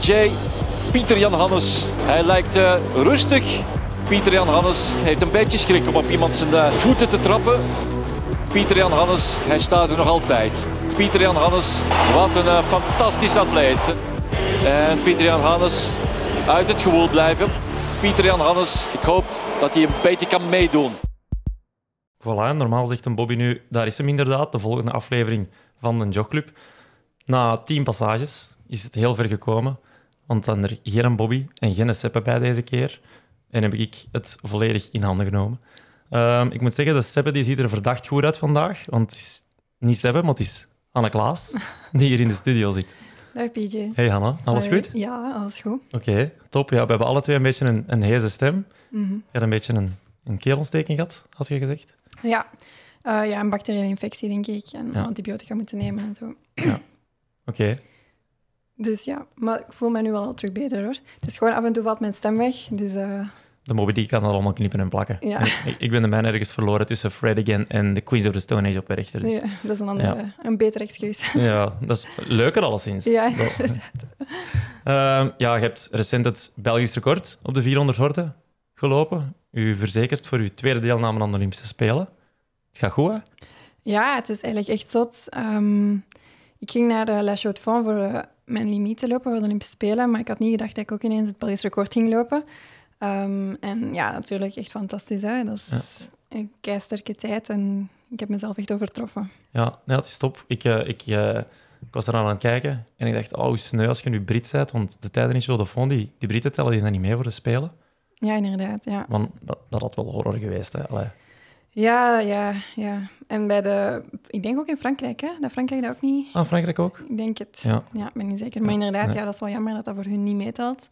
DJ Pieter-Jan Hannes. Hij lijkt eh, rustig. Pieter-Jan Hannes heeft een beetje schrik om op iemand zijn eh, voeten te trappen. Pieter-Jan Hannes, hij staat er nog altijd. Pieter-Jan Hannes, wat een uh, fantastisch atleet. En Pieter-Jan Hannes, uit het gewoel blijven. Pieter-Jan Hannes, ik hoop dat hij een beetje kan meedoen. Voilà, normaal zegt een Bobby nu, daar is hem inderdaad, de volgende aflevering van de Jogclub. Na tien passages is het heel ver gekomen. Want dan er geen Bobby en geen Seppe bij deze keer. En heb ik het volledig in handen genomen. Ehm, ik moet zeggen, dat Seppe die ziet er verdacht goed uit vandaag. Want het is niet Seppe, maar het is Anne Klaas, die hier in de studio zit. Dag PJ. Hey Hanna, alles eh, goed? Ja, alles goed. Oké, top. Ja, we hebben alle twee een beetje een, een heze stem. Mm -hmm. Je een beetje een, een keelontsteking gehad, had je gezegd? Ja, eh, ja een bacteriële infectie denk ik. En antibiotica moeten nemen en zo. Ja. Oké. Dus ja, maar ik voel me nu wel al terug beter hoor. Het is gewoon af en toe valt mijn stem weg. Dus, eh. De Moby Dick kan dat allemaal knippen en plakken. Ja. Ik, ik, ben de mijne ergens verloren tussen Fred again en de Queens of the Stone Age op rechter. Dus. Ja, dat is een, andere, eh, een beter excuus. Ja, dat is leuker alleszins. Ja, ehm, ja, je hebt recent het Belgisch record op de 400 horden gelopen. U verzekert voor uw tweede deelname aan de Olympische Spelen. Het gaat goed, hè? Ja, het is eigenlijk echt zot. Ehm, ik ging naar de La chaux voor eh, mijn limiet te lopen, de Olympische Spelen, maar ik had niet gedacht dat ik ook ineens het Paris record ging lopen. Ehm, en ja, natuurlijk echt fantastisch. Dat is een keisterke tijd en ik heb mezelf echt overtroffen. Ja, nee, dat is top. Ik, eh, ik, eh, ik was eraan aan het kijken en ik dacht, oh, sneu als je nu Brit bent, want de tijden in Chaux die, die Britten tellen die dan niet mee voor de Spelen. Ja, inderdaad. Ja. Want dat, dat had wel horror geweest. Hè? Ja, ja, ja. En bij de... Ik denk ook in Frankrijk, hè? Dat Frankrijk dat ook niet... Ah, Frankrijk ook? Ik denk het. Ja. ik ben niet zeker. Maar inderdaad, ja, dat is wel jammer dat dat voor hun niet meetelt.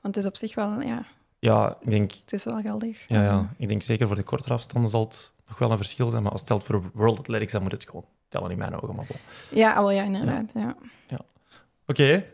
Want het is op zich wel... Ja, ja ik denk... Het is wel geldig. Ja, ja. Ik denk zeker voor de kortere afstanden zal het nog wel een verschil zijn. Maar als het telt voor World Athletics, dan moet het gewoon tellen in mijn ogen. Maar wel. Ja, wel, ja, inderdaad. Ja. ja. Oké. Okay,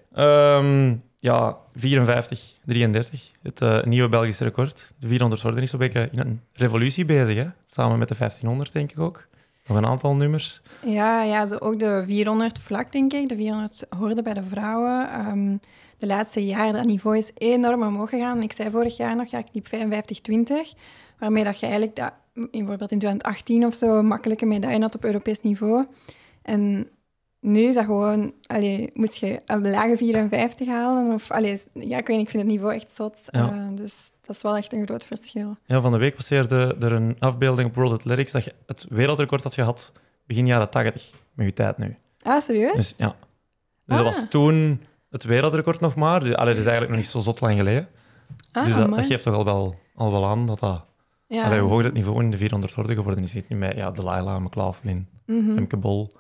ehm, ja, 54, 33. Het eh, nieuwe Belgische record. De 400 worden is een beetje in een revolutie bezig, hè? Samen met de 1500, denk ik ook. Nog een aantal nummers. Ja, ja zo ook de 400 vlak, denk ik. De 400 hoorden bij de vrouwen. Ehm, de laatste jaren, dat niveau is enorm omhoog gegaan. Ik zei vorig jaar nog, ja, ik liep 55-20. Waarmee dat je eigenlijk, dat, bijvoorbeeld in 2018 of zo, makkelijke medaille had op Europees niveau. En nu is dat gewoon, allee, moet je een lage 54 halen? Of, allee, ja, ik weet niet, ik vind het niveau echt zot. Eh, dus dat is wel echt een groot verschil. Ja, van de week passeerde er een afbeelding op World Athletics dat je het wereldrecord had gehad begin jaren 80, met je tijd nu. Ah, serieus? Dus, ja. Dus dat ah. was toen het wereldrecord nog maar. Dus, dat is eigenlijk nog niet zo zot lang geleden. Ah, dus dat, geeft toch al wel, al wel aan dat dat... Ja. hoe hoog dat niveau in de 400 worden geworden is. Niet met ja, Delilah, McLaughlin, mm -hmm. Bol...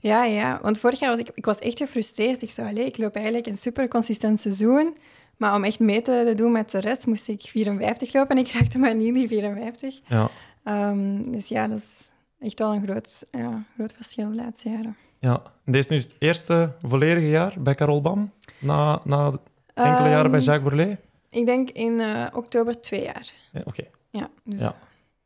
Ja, ja. Want vorig jaar was ik, ik was echt gefrustreerd. Ik zei, alleen ik loop eigenlijk een super consistent seizoen. Maar om echt mee te doen met de rest, moest ik 54 lopen en ik raakte maar niet die 54. Ja. Ehm, dus ja, dat is echt wel een groot, ja, groot verschil de laatste jaren. Ja, en dit is nu het eerste volledige jaar bij Carol Bam, na, na enkele jaren bij ehm, Jacques Bourlet? Ik denk in eh, oktober twee jaar. Ja, Oké. Ja, dus Ja.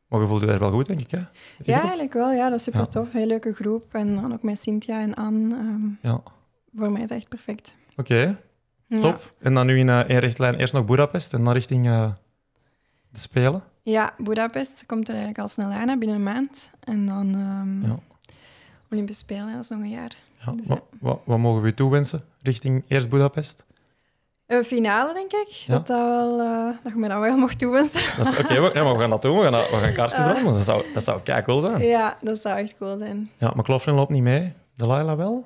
Maar je voelde je daar wel goed, denk ik, hè? Ja, eigenlijk wel. Ja, dat is super tof. Heel leuke groep. En dan ook met Cynthia en Anne. Ehm, ja. Voor mij is het echt perfect. Oké, top. En dan nu in één eh, uh, richtlijn eerst nog Budapest en dan richting eh, de Spelen? Ja, Budapest komt er eigenlijk al snel aan, binnen een maand. En dan um, ja. Olympische Spelen, dat is nog een jaar. Dus wat, wat, wat mogen we toewensen richting eerst Budapest? Een finale, denk ik. Dat, dat, wel, eh, dat je me dat nou wel mocht toewensen. Oké, we, maar we gaan dat doen. We gaan, we gaan Dat zou, dat zou kijk cool zijn. Ja, dat zou echt cool zijn. Ja, McLaughlin loopt niet mee. Delilah wel?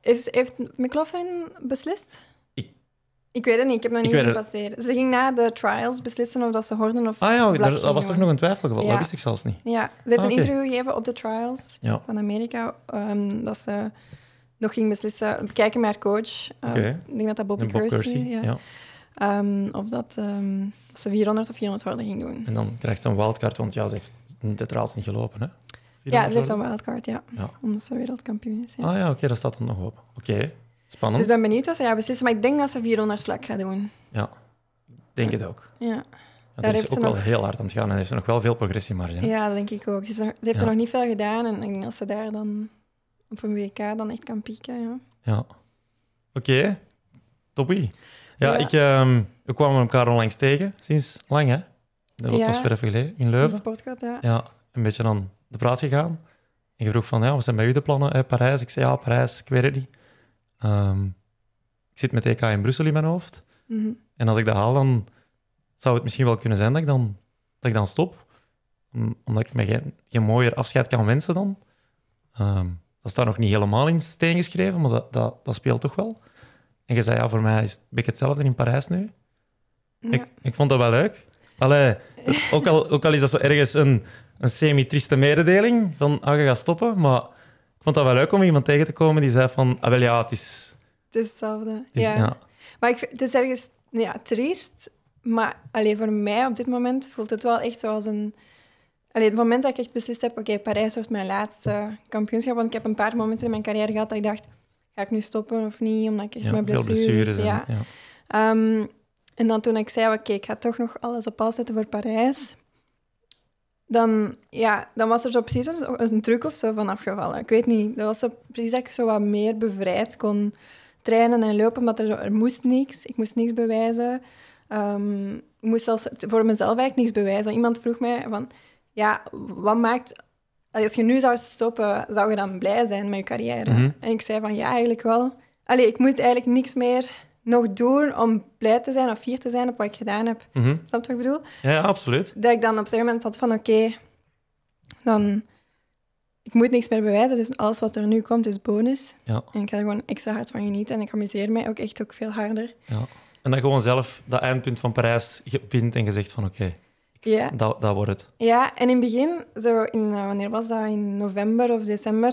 Is, heeft McLaughlin beslist? Ik, ik weet het niet. Ik heb nog niet gepasseerd. Ze ging na de trials beslissen of dat ze hoorden of Ah ja, dat was toch nog een twijfelgeval. Dat wist ik zelfs niet. Ja, ze heeft een ah, interview gegeven op de trials van Amerika. Ehm, dat ze nog ging beslissen, kijken naar coach. Eh, ik denk dat dat Bobby Bob Kirsty, ja. Ehm, of dat ehm, ze 400 of 400 worden ging doen. En dan krijgt ze een wildcard, want ja, ze heeft de traals niet gelopen, hè? Ja, ze heeft een wildcard, ja. Omdat ze wereldkampioen is. Ah ja, oké, okay, dat staat dan nog op. Oké, spannend. Dus ik ben benieuwd wat ze gaat beslissen, maar ik denk dat ze 400 vlak gaat doen. Ja, denk het ook. Ja. daar is ze ook nog... wel heel hard aan het gaan en heeft ze nog wel veel progressie maar Ja, dat denk ik ook. Ze heeft, er, nog niet veel gedaan en ik denk dat ze daar dan op een WK dan echt kan pieken. Ja. ja. Oké, okay. toppie. Ja, Ik, ehm, we kwamen elkaar onlangs tegen, sinds lang hè? Dat was weer even geleden, in Leuven. In de ja. Ja, een beetje aan de praat gegaan. En je vroeg van, ja, wat zijn bij u de plannen? Eh, Parijs? Ik zei, ja, Parijs, ik weet het niet. Ehm, ik zit met EK in Brussel in mijn hoofd. Mhm. En als ik dat haal, dan zou het misschien wel kunnen zijn dat ik dan, dat ik dan stop. omdat ik me geen, geen mooier afscheid kan wensen dan. Ehm, dat staat nog niet helemaal in steen geschreven, maar dat, dat, dat speelt toch wel. En je zei, ja, voor mij is, ik hetzelfde in Parijs nu. Ik, ik vond dat wel leuk. Allee, ook, al, ook al is dat zo ergens een, een semi-trieste mededeling, van ah, je gaat stoppen, maar ik vond dat wel leuk om iemand tegen te komen die zei van, ah, wel ja, het is... Het is hetzelfde, het is, ja. Maar ik, het is ergens ja, triest, maar alleen voor mij op dit moment voelt het wel echt zoals een Alleen het moment dat ik echt beslist heb, oké, Parijs wordt mijn laatste kampioenschap, want ik heb een paar momenten in mijn carrière gehad dat ik dacht, ga ik nu stoppen of niet, omdat ik echt ja, mijn blessures... blessures ja. En, ehm, en dan toen ik zei, oké, ik ga toch nog alles op alles zetten voor Parijs, dan, ja, dan was er zo precies een, een truc of zo van afgevallen. Ik weet niet, dat was zo precies dat ik zo wat meer bevrijd kon trainen en lopen, maar er, moest niks, ik moest niks bewijzen. Ehm, ik moest zelfs voor mezelf eigenlijk niks bewijzen. Iemand vroeg mij van ja, wat maakt... Als je nu zou stoppen, zou je dan blij zijn met je carrière? Mhm. En ik zei van, ja, eigenlijk wel. Allee, ik moet eigenlijk niks meer nog doen om blij te zijn of fier te zijn op wat ik gedaan heb. Mhm. Snap je wat ik bedoel? Ja, absoluut. Dat ik dan op een moment had van, oké, dan... Ik moet niks meer bewijzen, dus alles wat er nu komt is bonus. En ik ga er gewoon extra hard van genieten en ik amuseer mij ook echt ook veel harder. Ja. En dan gewoon zelf dat eindpunt van Parijs gepint en gezegd van, oké, ja. Dat, dat wordt het. Ja, en in het begin, zo in, eh, wanneer was dat? In november of december,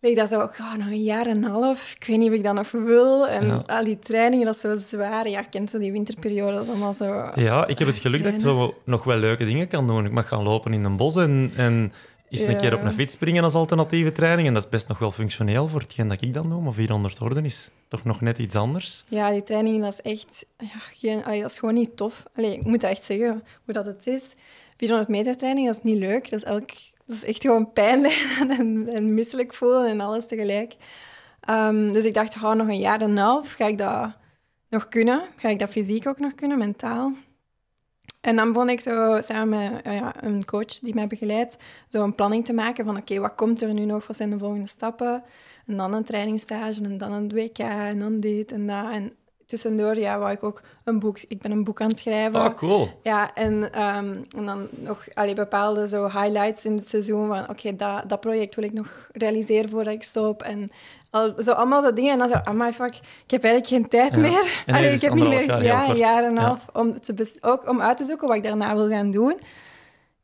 ik dat zo, nog een jaar en een half, ik weet niet of ik dat nog wil. En al die trainingen, dat is zo zwaar. Ja, ik ken zo die winterperiode, dat is allemaal zo... Ja, ik heb het geluk eh, dat ik zo nog wel leuke dingen kan doen. Ik mag gaan lopen in een bos en, en is een keer op een fiets springen als alternatieve training. En dat is best nog wel functioneel voor hetgeen dat ik dan doe. Maar 400 orden is toch nog net iets anders. Ja, die training was is echt... Ja, geen, dat is gewoon niet tof. Allee, ik moet echt zeggen, hoe dat het is. 400 meter training, dat is niet leuk. Dat is, elk, dat is echt gewoon pijnlijk en, misselijk voelen en alles tegelijk. Ehm, dus ik dacht, hou oh, nog een jaar en half. Ga ik dat nog kunnen? Ga ik dat fysiek ook nog kunnen, mentaal? En dan begon ik zo samen met eh, een coach die mij begeleidt, zo een planning te maken van oké, wat komt er nu nog, wat zijn de volgende stappen? En dan een trainingstage en dan een WK en dan dit en dat tussendoor ja, wou ik ook een boek... Ik ben een boek aan het schrijven. Ah, cool. Ja, en, ehm, en dan nog allee, bepaalde zo highlights in het seizoen. Van oké, dat, dat project wil ik nog realiseren voordat ik stop. En al, zo allemaal zo dingen. En dan zo, my fuck, ik heb eigenlijk geen tijd meer. Allee, ik heb niet meer... Jaar, ja, een jaar en een half. Om te, ook om uit te zoeken wat ik daarna wil gaan doen.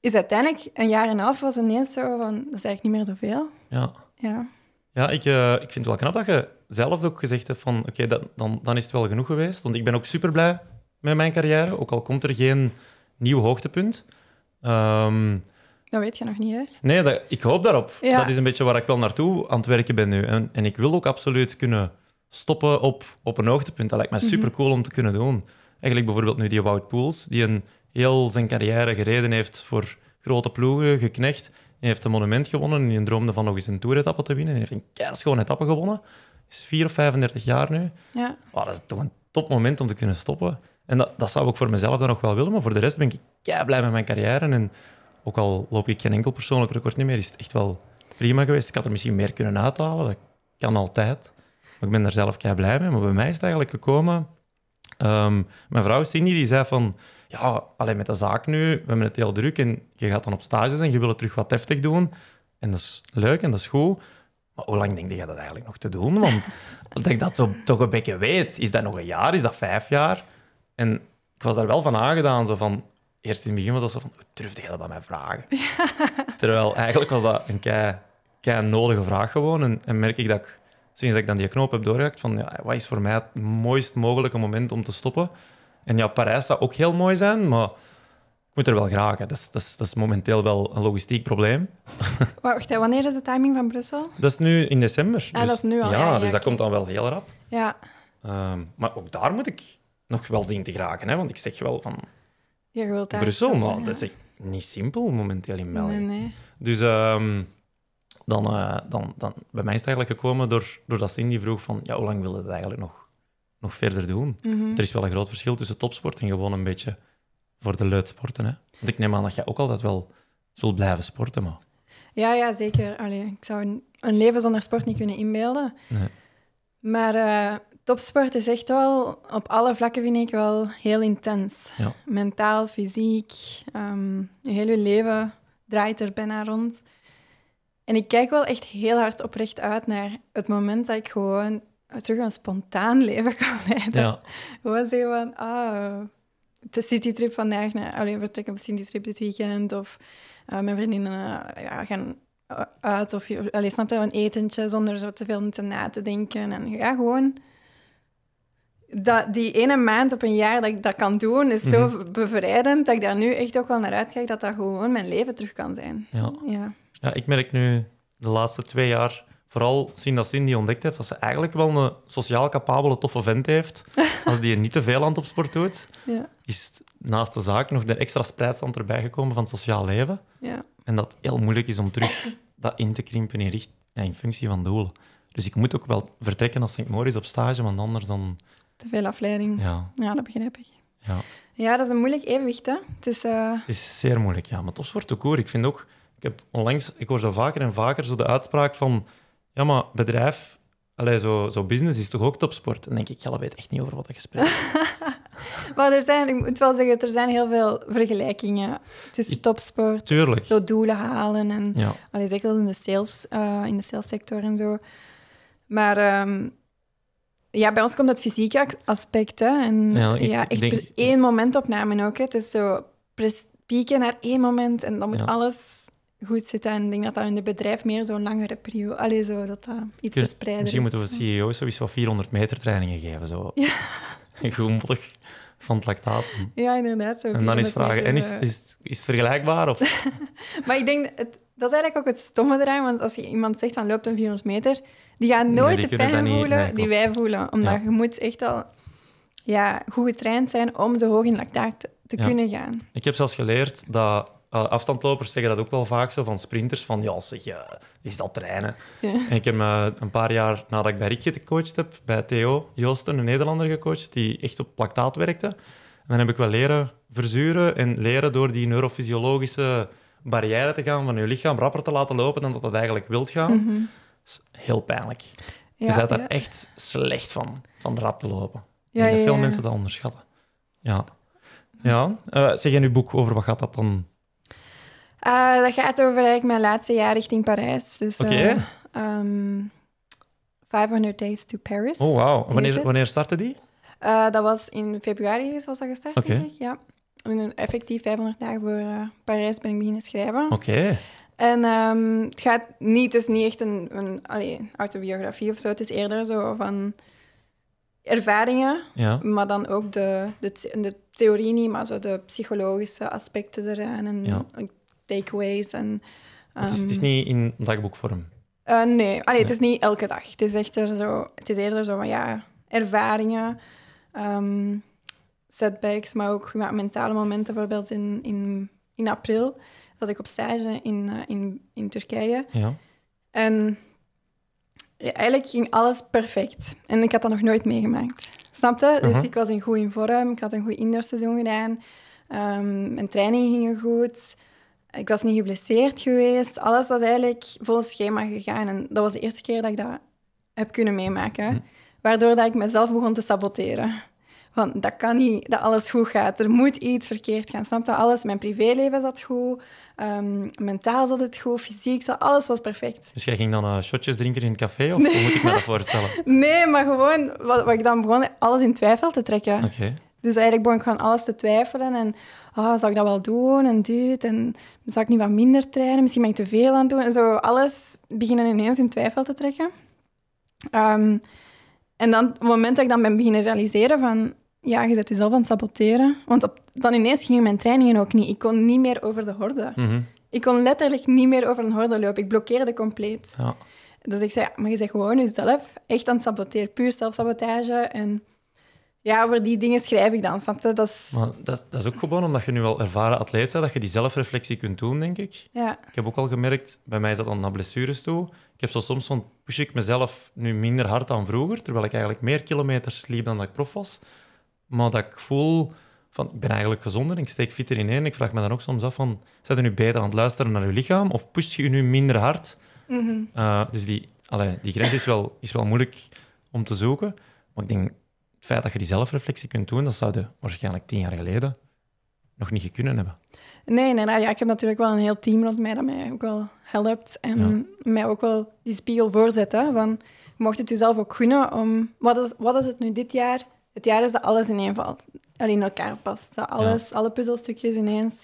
Is uiteindelijk een jaar en een half was ineens zo van... Dat is eigenlijk niet meer zoveel. Ja. Ja. Ja, ik, eh, ik vind het wel knap dat je zelf ook gezegd hebt van oké, dan, dan is het wel genoeg geweest. Want ik ben ook super blij met mijn carrière, ook al komt er geen nieuw hoogtepunt. Um, dat weet je nog niet, hè? Nee, dat, ik hoop daarop. Dat is een beetje waar ik wel naartoe aan het werken ben nu. En, en ik wil ook absoluut kunnen stoppen op, op een hoogtepunt. Dat lijkt me mhm. super cool om te kunnen doen. Eigenlijk bijvoorbeeld nu die Wout Poels, die een heel zijn carrière gereden heeft voor grote ploegen, geknecht. Hij heeft een monument gewonnen en hij droomde van nog eens een toeretappe te winnen. Hij heeft een keischoon etappe gewonnen. is 4 of 35 jaar nu. Ja. dat is toch een topmoment om te kunnen stoppen. En dat, dat zou ik voor mezelf dan nog wel willen, maar voor de rest ben ik kei blij met mijn carrière. En ook al loop ik geen enkel persoonlijk record niet meer, is het echt wel prima geweest. Ik had er misschien meer kunnen uithalen, dat kan altijd. Maar ik ben daar zelf kei blij mee. Maar bij mij is het eigenlijk gekomen... Ehm, mijn vrouw Cindy, die zei van ja, alleen met de zaak nu, we hebben het heel druk en je gaat dan op stages en je wil het terug wat heftig doen. En dat is leuk en dat is goed. Maar hoe lang denk je dat eigenlijk nog te doen? Want dat ik dat zo toch een beetje weet. Is dat nog een jaar? Is dat vijf jaar? En ik was daar wel van aangedaan. Zo van, eerst in het begin was dat zo van, hoe durfde je dat aan mij vragen? Terwijl eigenlijk was dat een kei, kei nodige vraag gewoon. En, en merk ik dat ik, sinds ik dan die knoop heb doorgehakt, van ja, wat is voor mij het mooist mogelijke moment om te stoppen? En ja, Parijs zou ook heel mooi zijn, maar ik moet er wel graag. Dat is, dat, is, dat is, momenteel wel een logistiek probleem. Wacht, wanneer is de timing van Brussel? Dat is nu in december. Ah, dus- ja, dus, dat komt dan wel heel rap. Ja. Ehm, maar ook daar moet ik nog wel zien te geraken, hè? want ik zeg wel van... Brussel, maar dat is echt niet simpel momenteel in België. Dus ehm, dan, eh, dan, dan, bij mij is het eigenlijk gekomen door, doordat Cindy vroeg van, ja, hoe lang wil je het eigenlijk nog? nog verder doen. Mhm. Er is wel een groot verschil tussen topsport en gewoon een beetje voor de luidsporten. Hè? Want ik neem aan dat jij ook altijd wel zult blijven sporten. Maar... Ja, ja, zeker. Allee, ik zou een, een, leven zonder sport niet kunnen inbeelden. Nee. Maar eh, topsport is echt wel, op alle vlakken vind ik wel heel intens. Mentaal, fysiek, ehm, je hele leven draait er bijna rond. En ik kijk wel echt heel hard oprecht uit naar het moment dat ik gewoon Ah, terug een spontaan leven kan leiden. Ja. Gewoon zeggen van, ah, de trip vandaag, naar, alleen vertrekken op trip dit weekend, of ah, mijn vriendinnen eh, ja, gaan eh, uit, of alleen snap je, een etentje zonder zo te veel te na te denken. En ja, gewoon... Dat, die ene maand op een jaar dat ik dat kan doen, is zo mm bevrijdend dat ik daar nu echt ook wel naar uitkijk dat dat gewoon mijn leven terug kan zijn. Ja. ja. Ja. ik merk nu de laatste twee jaar vooral zien dat Cindy ontdekt heeft dat ze eigenlijk wel een sociaal capabele, toffe vent heeft. Als die niet te veel aan op sport doet, ja. is naast de zaak nog de extra spreidstand erbij gekomen van het sociaal leven. Ja. En dat heel moeilijk is om terug dat in te krimpen in, richt, in functie van doelen. Dus ik moet ook wel vertrekken als St. Moritz op stage, want anders dan... Te veel afleiding. Ja, ja dat begrijp ik. Ja. ja, dat is een moeilijk evenwicht, hè? Het is, eh, is zeer moeilijk, ja. Maar topsport ook hoor. Ik vind ook... Ik heb onlangs... Ik hoor zo vaker en vaker zo de uitspraak van ja, maar bedrijf, allee, zo, zo business is toch ook topsport? En dan denk ik, Jelle weet echt niet over wat ik spreekt. maar er zijn, ik moet wel zeggen, er zijn heel veel vergelijkingen tussen topsport. Tuurlijk. Zo doelen halen en ja. zeker in de sales, eh, in de salessector en zo. Maar ehm, ja, bij ons komt dat fysieke aspect. Hè. En, ja, echt denk... één momentopname ook. Hè. Het is zo pieken naar één moment en dan moet alles goed zitten En ik denk dat dat in het bedrijf meer zo'n langere periode... Allee, zo, dat dat iets dus, verspreider Misschien moeten we CEO's sowieso 400 meter trainingen geven. Zo. Ja. Gemoedig van het lactaat. Ja, inderdaad. Zo en dan is vragen, en is, eh, is, is het vergelijkbaar? Of? maar ik denk, dat dat is eigenlijk ook het stomme eraan, want als je iemand zegt van loopt een 400 meter, die gaan nooit de pijn voelen die wij voelen. Omdat je moet echt al ja, goed getraind zijn om zo hoog in lactaat te kunnen gaan. Ik heb zelfs geleerd dat eh, afstandlopers zeggen dat ook wel vaak zo van sprinters: van ja, zeg, uh, is dat trainen? En ik heb uh, een paar jaar nadat ik bij Rikje gecoacht heb, bij Theo Joosten, een Nederlander gecoacht, die echt op plaktaat werkte. En dan heb ik wel leren verzuren en leren door die neurofysiologische barrière te gaan van je lichaam rapper te laten lopen dan dat het eigenlijk wilt gaan. is mhm. heel pijnlijk. Ja, je bent daar echt slecht van, van rap te lopen. ik denk dat veel mensen dat onderschatten. Ja. ja. Eh, zeg, in uw boek, over wat gaat dat dan eh, dat gaat over eigenlijk mijn laatste jaar richting Parijs. Dus, Oké. Okay. Eh, 500 ehm, Days to Paris. Oh, wauw. Wanneer, wanneer startte die? Eh, dat was in februari, is dus was dat gestart, okay. denk ik. Ja. En effectief 500 dagen voor Parijs ben ik beginnen schrijven. Oké. En ehm, het gaat niet, het is niet echt een, een autobiografie of zo. Het is eerder zo van ervaringen, ja. maar dan ook de, de, de, theorie niet, maar zo de psychologische aspecten eraan. En ja takeaways. En, het, is, ehm, niet in dagboekvorm? Eh, nee. Allee, het is niet elke dag. Het is, echter zo, het is eerder zo van ja, ervaringen, um, setbacks, maar ook ja, mentale momenten. Bijvoorbeeld in, in, in april zat ik op stage in, eh, in, in Turkije. Ja. En eigenlijk ging alles perfect. En ik had dat nog nooit meegemaakt. Snap je? Dus mhm. ik was in goede vorm. Ik had een goed indoorseizoen gedaan. Ehm, mijn trainingen gingen goed. Ik was niet geblesseerd geweest. Alles was eigenlijk volgens schema gegaan. En dat was de eerste keer dat ik dat heb kunnen meemaken. Hm. Waardoor dat ik mezelf begon te saboteren. want dat kan niet, dat alles goed gaat. Er moet iets verkeerd gaan. Snap je? Alles, mijn privéleven zat goed. Ehm, mentaal zat het goed, fysiek zat... Alles was perfect. Dus jij ging dan eh, shotjes drinken in een café? Of hoe moet ik me dat voorstellen? nee, maar gewoon... Wat, wat, ik dan begon, alles in twijfel te trekken. Oké. Dus eigenlijk begon ik gewoon alles te twijfelen. En ah, zou ik dat wel doen? En dit. En zou ik niet wat minder trainen? Misschien ben ik te veel aan het doen. En zo alles beginnen ineens in twijfel te trekken. Ehm, en dan, op het moment dat ik dan ben beginnen realiseren van... Ja, je bent jezelf aan het saboteren. Want dan ineens gingen mijn trainingen ook niet. Ik kon niet meer over de horde. Mm Ik kon letterlijk niet meer over een horde lopen. Ik blokkeerde compleet. Ja. Dus ik zei, maar je zegt gewoon jezelf echt aan het saboteren. Puur zelfsabotage. En ja, over die dingen schrijf ik dan, snap je? Dat is... dat, dat is ook gewoon omdat je nu wel ervaren atleet bent, dat je die zelfreflectie kunt doen, denk ik. Ja. Ik heb ook al gemerkt, bij mij is dat dan naar blessures toe. Ik heb zo soms van, push ik mezelf nu minder hard dan vroeger, terwijl ik eigenlijk meer kilometers liep dan dat ik prof was. Maar dat ik voel van, ik ben eigenlijk gezonder, ik steek fitter in één. Ik vraag me dan ook soms af van, zet je nu beter aan het luisteren naar je lichaam of pusht je nu minder hard? Mhm. Eh, dus die, allee, die grens is wel, is wel moeilijk om te zoeken. Maar ik denk, het feit dat je die zelfreflectie kunt doen, dat zou je waarschijnlijk tien jaar geleden nog niet kunnen hebben. Nee, nee nou ja, ik heb natuurlijk wel een heel team rond mij dat mij ook wel helpt en mij ook wel die spiegel voorzet. Hè, van, mocht het jezelf ook gunnen om... Wat is, wat is het nu dit jaar? Het jaar is dat alles valt, Alleen in elkaar past. Dat alles, alle puzzelstukjes ineens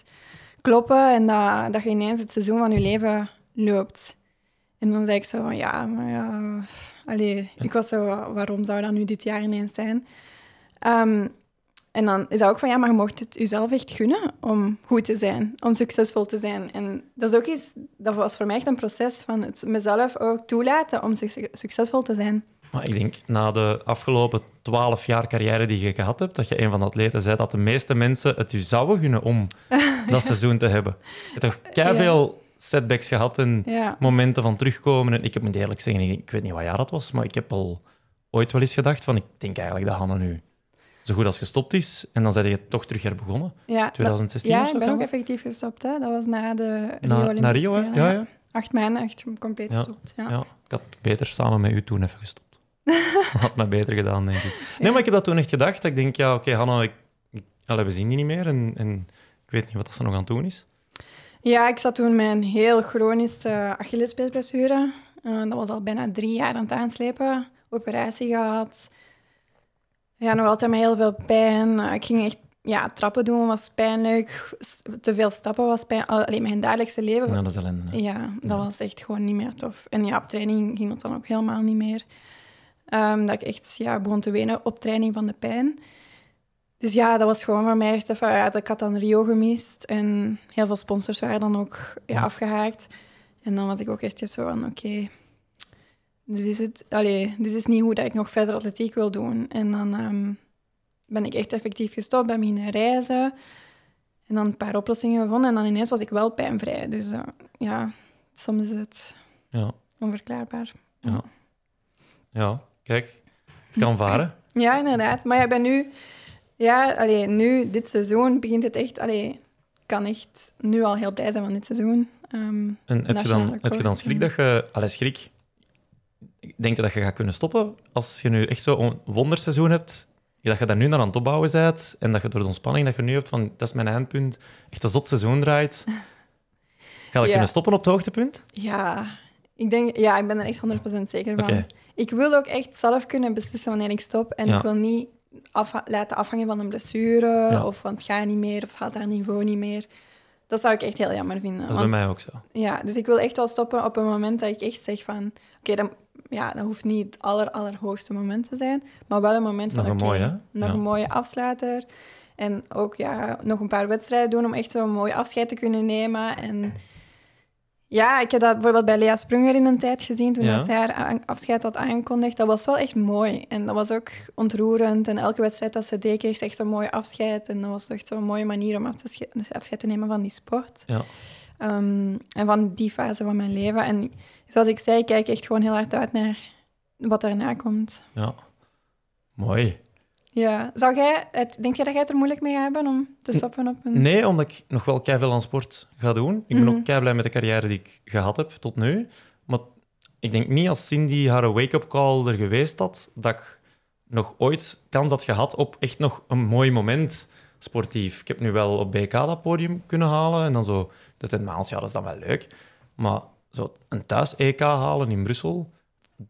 kloppen en dat, dat je ineens het seizoen van je leven loopt. En dan zei ik zo van, ja, maar ja Allee, ik was zo, waarom zou dat nu dit jaar ineens zijn? Ehm, en dan is dat ook van, ja, maar je mocht het jezelf echt gunnen om goed te zijn, om succesvol te zijn. En dat is ook iets, dat was voor mij echt een proces van het mezelf ook toelaten om succesvol te zijn. Maar ik denk, na de afgelopen twaalf jaar carrière die je gehad hebt, dat je een van de atleten zei dat de meeste mensen het je zouden gunnen om dat seizoen te hebben. Je hebt toch veel setbacks gehad en momenten van terugkomen. En ik heb moet eerlijk zeggen, ik, weet niet wat jaar dat was, maar ik heb al ooit wel eens gedacht van, ik denk eigenlijk dat Hanna nu zo goed als gestopt is. En dan zei je toch terug herbegonnen. Ja, 2016 dat, ja, ik ben ook effectief gestopt. Hè. Dat was na de Rio na, Rio, ja, ja. Acht maanden echt compleet gestopt. Ja. ik had beter samen met u toen even gestopt. dat had mij beter gedaan, denk ik. Nee, maar ik heb dat toen echt gedacht. Ik denk, ja, oké, Hanna, ik, ik, we zien die niet meer. En, en ik weet niet wat ze nog aan het doen is. Ja, ik zat toen mijn heel chronische Achillespeesblessure. Eh, dat was al bijna drie jaar aan het aanslepen. Operatie gehad. Ja, nog altijd met heel veel pijn. Eh, ik ging echt ja, trappen doen was pijnlijk, te veel stappen was pijn Alleen mijn dagelijkse leven. Ja, dat was echt gewoon niet meer tof. En ja, op training ging dat dan ook helemaal niet meer. Ehm, dat ik echt ja, begon te wenen op training van de pijn. Dus ja, dat was gewoon voor mij echt even... Ja, ik had dan Rio gemist en heel veel sponsors waren dan ook ja, afgehaakt. En dan was ik ook echt zo van, oké, okay, dit is het. dit is niet hoe dat ik nog verder atletiek wil doen. En dan ehm, ben ik echt effectief gestopt, bij mijn reizen. En dan een paar oplossingen gevonden. En dan ineens was ik wel pijnvrij. Dus eh, ja, soms is het ja. onverklaarbaar. Ja. ja, kijk, het kan varen. ja, inderdaad. Maar jij bent nu ja, allee, nu, dit seizoen, begint het echt... Ik kan echt nu al heel blij zijn van dit seizoen. Um, en heb je, dan, heb je dan schrik mm. dat je... Allee, schrik. Ik dat je gaat kunnen stoppen als je nu echt zo'n wonderseizoen hebt. Dat je daar nu naar aan het opbouwen bent en dat je door de ontspanning dat je nu hebt van dat is mijn eindpunt, echt een zot seizoen draait. Ga je kunnen stoppen op het hoogtepunt? Ja, ik, denk, ja, ik ben er echt 100% zeker van. Ik wil ook echt zelf kunnen beslissen wanneer ik stop en ik wil niet laat laten afhangen van een blessure of van het gaat niet meer of ze haalt haar niveau niet meer. Dat zou ik echt heel jammer vinden. Dat is bij mij ook zo. Ja, dus ik wil echt wel stoppen op een moment dat ik echt zeg van... Oké, dan ja, dat hoeft niet het aller, allerhoogste moment te zijn, maar wel een moment van... Nog nog een mooie afsluiter. En ook ja, nog een paar wedstrijden doen om echt zo'n mooi afscheid te kunnen nemen. En ja, ik heb dat bijvoorbeeld bij Lea Sprunger in een tijd gezien toen ja. zij haar afscheid had aangekondigd. Dat was wel echt mooi. En dat was ook ontroerend. En elke wedstrijd dat ze deed, kreeg ze echt een mooi afscheid. En dat was echt zo'n mooie manier om afscheid te nemen van die sport. Ja. Ehm, en van die fase van mijn leven. En zoals ik zei, kijk echt gewoon heel hard uit naar wat daarna komt. Ja, mooi. Ja. Zou jij, denk je dat jij het er moeilijk mee gaat hebben om te stoppen op een... Nee, omdat ik nog wel veel aan sport ga doen. Ik ben mhm. ook kei blij met de carrière die ik gehad heb tot nu. Maar ik denk niet als Cindy haar wake-up call er geweest had, dat ik nog ooit kans had gehad op echt nog een mooi moment sportief. Ik heb nu wel op BK dat podium kunnen halen en dan zo de in ja, dat is dan wel leuk. Maar zo een thuis-EK halen in Brussel,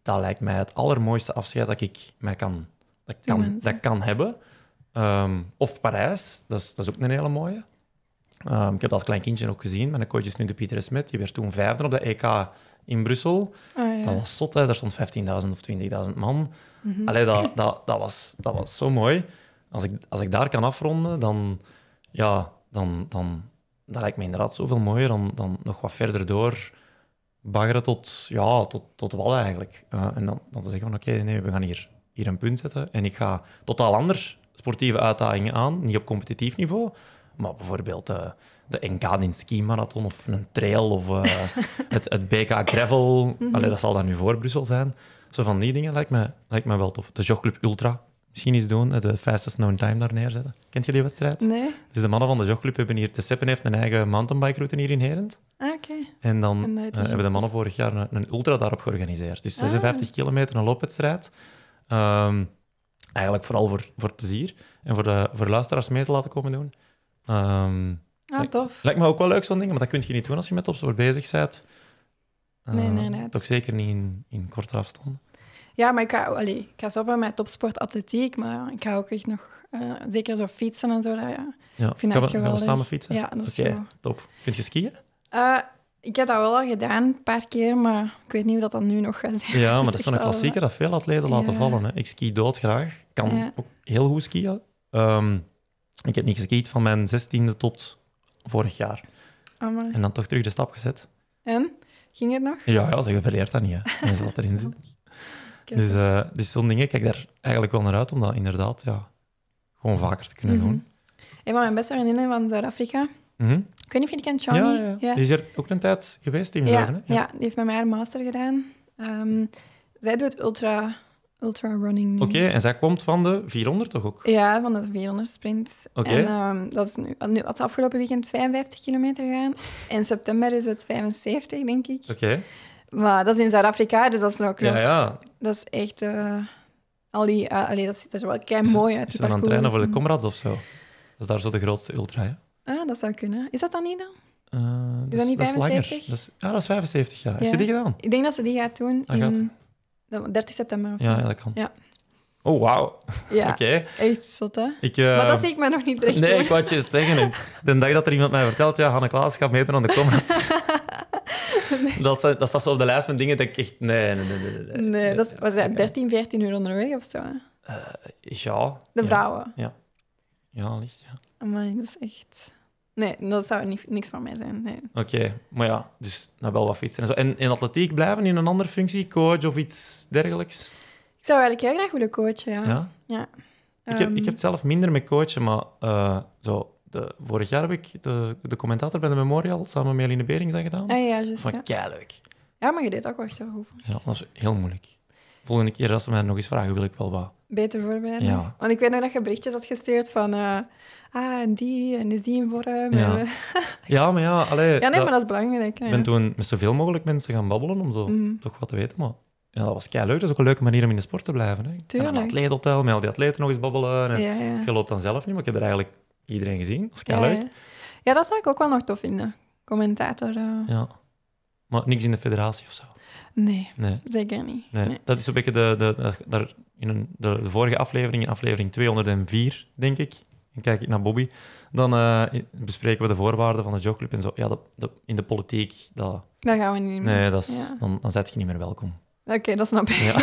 dat lijkt mij het allermooiste afscheid dat ik mij kan dat kan, dat kan hebben. Ehm, of Parijs, dat is, dat is ook een hele mooie. Ehm, ik heb dat als klein kindje ook gezien. Mijn coach is nu de Pieter Smet. Die werd toen vijfde op de EK in Brussel. Ah, dat was tot hè. daar stond 15.000 of 20.000 man. Mm Allee, dat, dat, dat, was, dat was zo mooi. Als ik, als ik daar kan afronden, dan, ja, dan, dan dat lijkt me inderdaad zoveel mooier dan, dan nog wat verder door baggeren tot, ja, tot, tot wal eigenlijk. Eh, en dan, dan te zeggen we oké, nee, we gaan hier hier een punt zetten. En ik ga totaal anders sportieve uitdagingen aan. Niet op competitief niveau, maar bijvoorbeeld eh, de NK in ski marathon of een trail of eh, het, het, BK gravel. Mm dat zal dan nu voor Brussel zijn. Zo van die dingen lijkt me, lijkt me wel tof. De Jogclub Ultra. Misschien iets doen, eh, de fastest known time daar neerzetten. Kent jullie die wedstrijd? Nee. Dus de mannen van de jogclub hebben hier... De Seppen heeft een eigen mountainbike route hier in Herent. Ah, oké. En dan hebben de mannen vorig jaar een, ultra daarop georganiseerd. Dus 56 ah. kilometer een loopwedstrijd. Ehm, eigenlijk vooral voor, voor plezier en voor, de, voor luisteraars mee te laten komen doen. Ehm, ah, lijkt, tof. me ook wel leuk zo'n ding, maar dat kun je niet doen als je met topsport bezig bent. Uh, nee, ehm, inderdaad. Toch zeker niet in, in korte afstanden. Ja, maar ik ga, allee, ik ga stoppen met topsport atletiek, maar ik ga ook echt nog, eh, zeker zo fietsen en zo. Dat, ja. ja. Ik vind gaan, samen fietsen? Ja, dat okay, is top. Kun je skiën? Eh, ik heb dat wel al gedaan, een paar keer, maar ik weet niet hoe dat, dan nu nog gaat zijn. Ja, maar dat is, zo'n een klassieker dat veel atleten laten vallen. Hè. Ik ski doodgraag. kan ook heel goed skiën. Ehm, ik heb niet geskiet van mijn zestiende tot vorig jaar. En dan toch terug de stap gezet. En? Ging het nog? Ja, ja je verleert dat niet, hè. En dat erin zit. Dus, uh, dus zo'n dingen kijk daar eigenlijk wel naar uit, om dat inderdaad ja, gewoon vaker te kunnen mhm. doen. Een van mijn beste vriendinnen van Zuid-Afrika, mhm. Ik weet niet of je die Johnny. Ja, Die is er ook een tijd geweest in Vlaanderen. Ja, hè? ja. die heeft met mij haar master gedaan. Ehm, zij doet ultra, ultra running. Oké, en zij komt van de 400 toch ook? Ja, van de 400 sprint. Oké. En ehm, dat is nu, nu had ze afgelopen weekend 55 kilometer gegaan. In september is het 75, denk ik. Oké. Maar dat is in Zuid-Afrika, dus dat is nog... Ja, ja. Dat is echt... Eh, al die, eh, dat ziet er wel kei mooi uit. Is ze dan aan het trainen voor de Comrades of zo? Dat is daar zo de grootste ultra, hè? Ah, dat zou kunnen. Is dat dan niet dan? Eh, is dus dat niet 75? Dat is, ja, dat is 75 ah, jaar. Ja. Heeft ze die gedaan? Ik denk dat ze die gaat doen ah, in gaat. 30 september of zo. Ja, dat kan. Ja. Oh, wauw. Ja, echt zot, hè? Ik, Maar dat eh, zie ik mij nog niet recht Nee, ik wou je zeggen. De dag dat er iemand mij vertelt, ja, Hanne Klaas gaat meedoen aan de comments. nee. dat, staat, dat zo op de lijst met dingen dat ik echt... Nee, nee, nee. Nee, nee, nee dat was dat 13, 14 uur onderweg of zo? Eh, ja. De vrouwen? Ja. Ja, licht, ja. Amai, dat is echt... Nee, dat zou niet, niks van mij zijn. Oké, maar ja, dus nou wel wat fietsen en zo. En in atletiek blijven in een andere functie, coach of iets dergelijks? Ik zou eigenlijk heel graag willen coachen, ja. ja? Ik, heb, ehm, zelf minder met coachen, maar eh, zo, de, vorig jaar heb ik de, de commentator bij de Memorial samen met Eline bering zijn gedaan. Ah, ja, juist. Van ja. leuk. Ja, maar je deed ook wel echt heel goed. Ja, dat is heel moeilijk. Volgende keer als ze mij nog eens vragen, wil ik wel wat. Beter voorbereiden. Ja. Want ik weet nog dat je berichtjes had gestuurd van... Eh, ah, en die, en is die in vorm? Ja, maar ja, allee, Ja, nee, dat, maar dat is belangrijk. Je bent toen met zoveel mogelijk mensen gaan babbelen om zo mhm. toch wat te weten, maar... Ja, dat was kei leuk. Dat is ook een leuke manier om in de sport te blijven. Hè. Tuurlijk. een met al die atleten nog eens babbelen. En Je loopt dan zelf niet, maar ik heb er eigenlijk iedereen gezien. Dat kei leuk. Ja, dat zou ik ook wel nog tof vinden. Commentator. Eh. Ja. Maar niks in de federatie of zo? Nee, nee. zeker niet. Nee. Dat is een beetje de, de, de, de, vorige aflevering, in aflevering 204, denk ik en kijk ik naar Bobby, dan eh, bespreken we de voorwaarden van de jogclub en zo. Ja, in de politiek, dat... Daar gaan we niet meer. Nee, dat is, dan, dan zet je niet meer welkom. Oké, dat snap ik.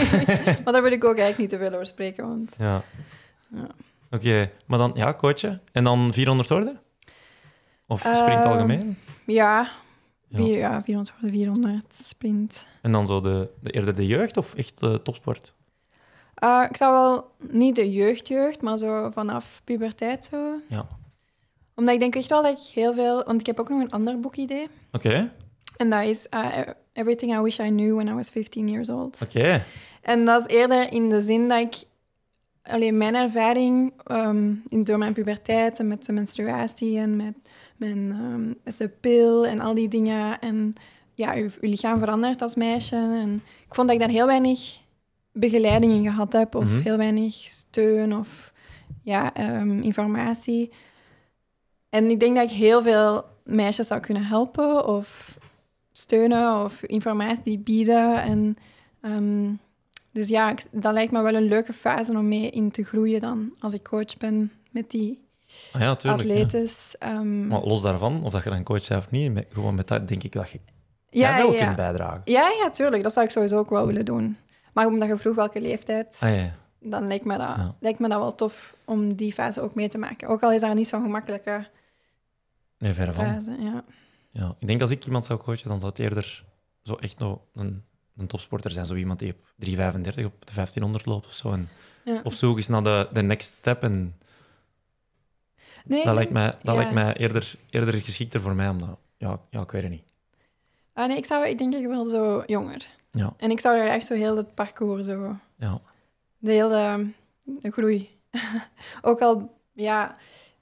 maar daar wil ik ook eigenlijk niet te willen over spreken, want... Ja. ja. Oké, maar dan, ja, coachen. En dan 400 orde? Of sprint ehm, algemeen? Ja, ja. 400 orde, 400 sprint. En dan zo de, de, eerder de jeugd of echt uh, topsport? Ah, ik zou wel niet de jeugdjeugd, maar zo vanaf puberteit zo. Ja. Omdat ik denk echt wel dat ik heel veel... Want ik heb ook nog een ander boekidee. Oké. En dat is ah, e- Everything I Wish I Knew When I Was 15 Years Old. Oké. En dat is eerder in de zin dat ik... Alleen mijn ervaring ehm, in, door mijn puberteit en met de menstruatie en met, mijn, ehm, met de pil en al die dingen. En ja, je, lichaam verandert als meisje. En ik vond dat ik daar heel weinig begeleidingen gehad heb of mhm. heel weinig steun of ja, ehm, informatie. En ik denk dat ik heel veel meisjes zou kunnen helpen of steunen of informatie bieden. En, ehm, dus ja, ik, dat lijkt me wel een leuke fase om mee in te groeien dan, als ik coach ben met die ah ja, atletes. Ehm. maar los daarvan, of dat je dan coach bent of niet, gewoon met dat denk ik dat je ja, wel kunt bijdragen. Ja, ja, tuurlijk. Dat zou ik sowieso ook wel willen doen. Maar omdat je vroeg welke leeftijd, ah, ja. dan lijkt me, dat, lijkt me dat wel tof om die fase ook mee te maken. Ook al is dat niet zo'n gemakkelijke nee, verre fase. Van. Ja. Ja, ik denk als ik iemand zou coachen, dan zou het eerder zo echt nog een, een topsporter zijn. Zo iemand die op 3,35 op de 1500 loopt of zo. En op zoek is naar de, de next step. En nee, dat lijkt mij, dat lijkt mij eerder, eerder geschikter voor mij. Omdat, ja, ja, ik weet het niet. Ah, nee, ik zou ik denk ik wel zo jonger. Ja. En ik zou daar echt zo heel het parcours zo... Ja. De hele ehm, groei. ook al, ja...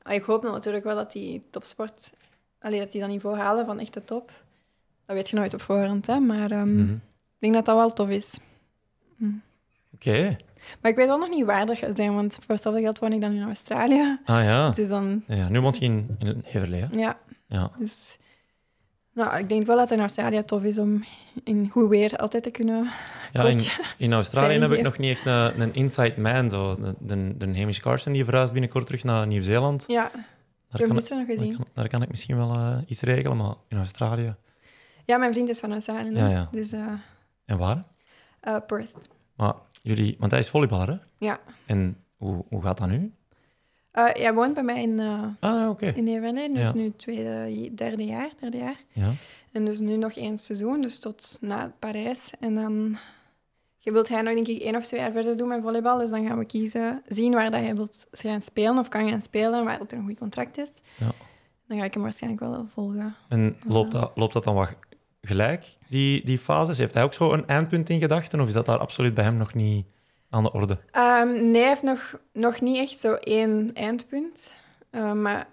Ik hoop nou natuurlijk wel dat die topsport... alleen dat die dat niveau halen van echt de top. Dat weet je nooit op voorhand, hè. Maar ehm, mhm. ik denk dat dat wel tof is. Hm. Oké. Maar ik weet wel nog niet waar gaat zijn, want voor hetzelfde geld woon ik dan in Australië. Ah ja. is dan... Ja, nu moet je in, in Heverlee, Ja. ja. Dus nou, ik denk wel dat in Australië tof is om in goed weer altijd te kunnen. Ja, in, in, Australië heb ik nog niet echt een, eh, een inside man. Zo. De, de, de Hamish Carson die verhuist binnenkort terug naar Nieuw-Zeeland. Ja, daar hem gisteren nog gezien. Daar kan, ik misschien wel eh, iets regelen, maar in Australië. Ja, mijn vriend is van Australië. Ja, ja. Dus, eh, en waar? Perth. Maar jullie, want hij is volleybal, hè? Ja. En hoe, hoe gaat dat nu? Uh, jij woont bij mij in, uh, ah, in dus nu tweede, derde jaar, derde jaar. Ja. En dus nu nog één seizoen, dus tot na Parijs. En dan je wilt hij nog denk ik één of twee jaar verder doen met volleybal, dus dan gaan we kiezen, zien waar dat hij wilt gaan spelen of kan gaan spelen, waar dat er een goed contract is. Ja. Dan ga ik hem waarschijnlijk wel volgen. En dus, eh, loopt dat, loopt dat dan wat gelijk, die, die fases? Heeft hij ook zo een eindpunt in gedachten, of is dat daar absoluut bij hem nog niet aan de orde? Ehm, nee, hij heeft nog, nog niet echt zo één eindpunt. Ehm, maar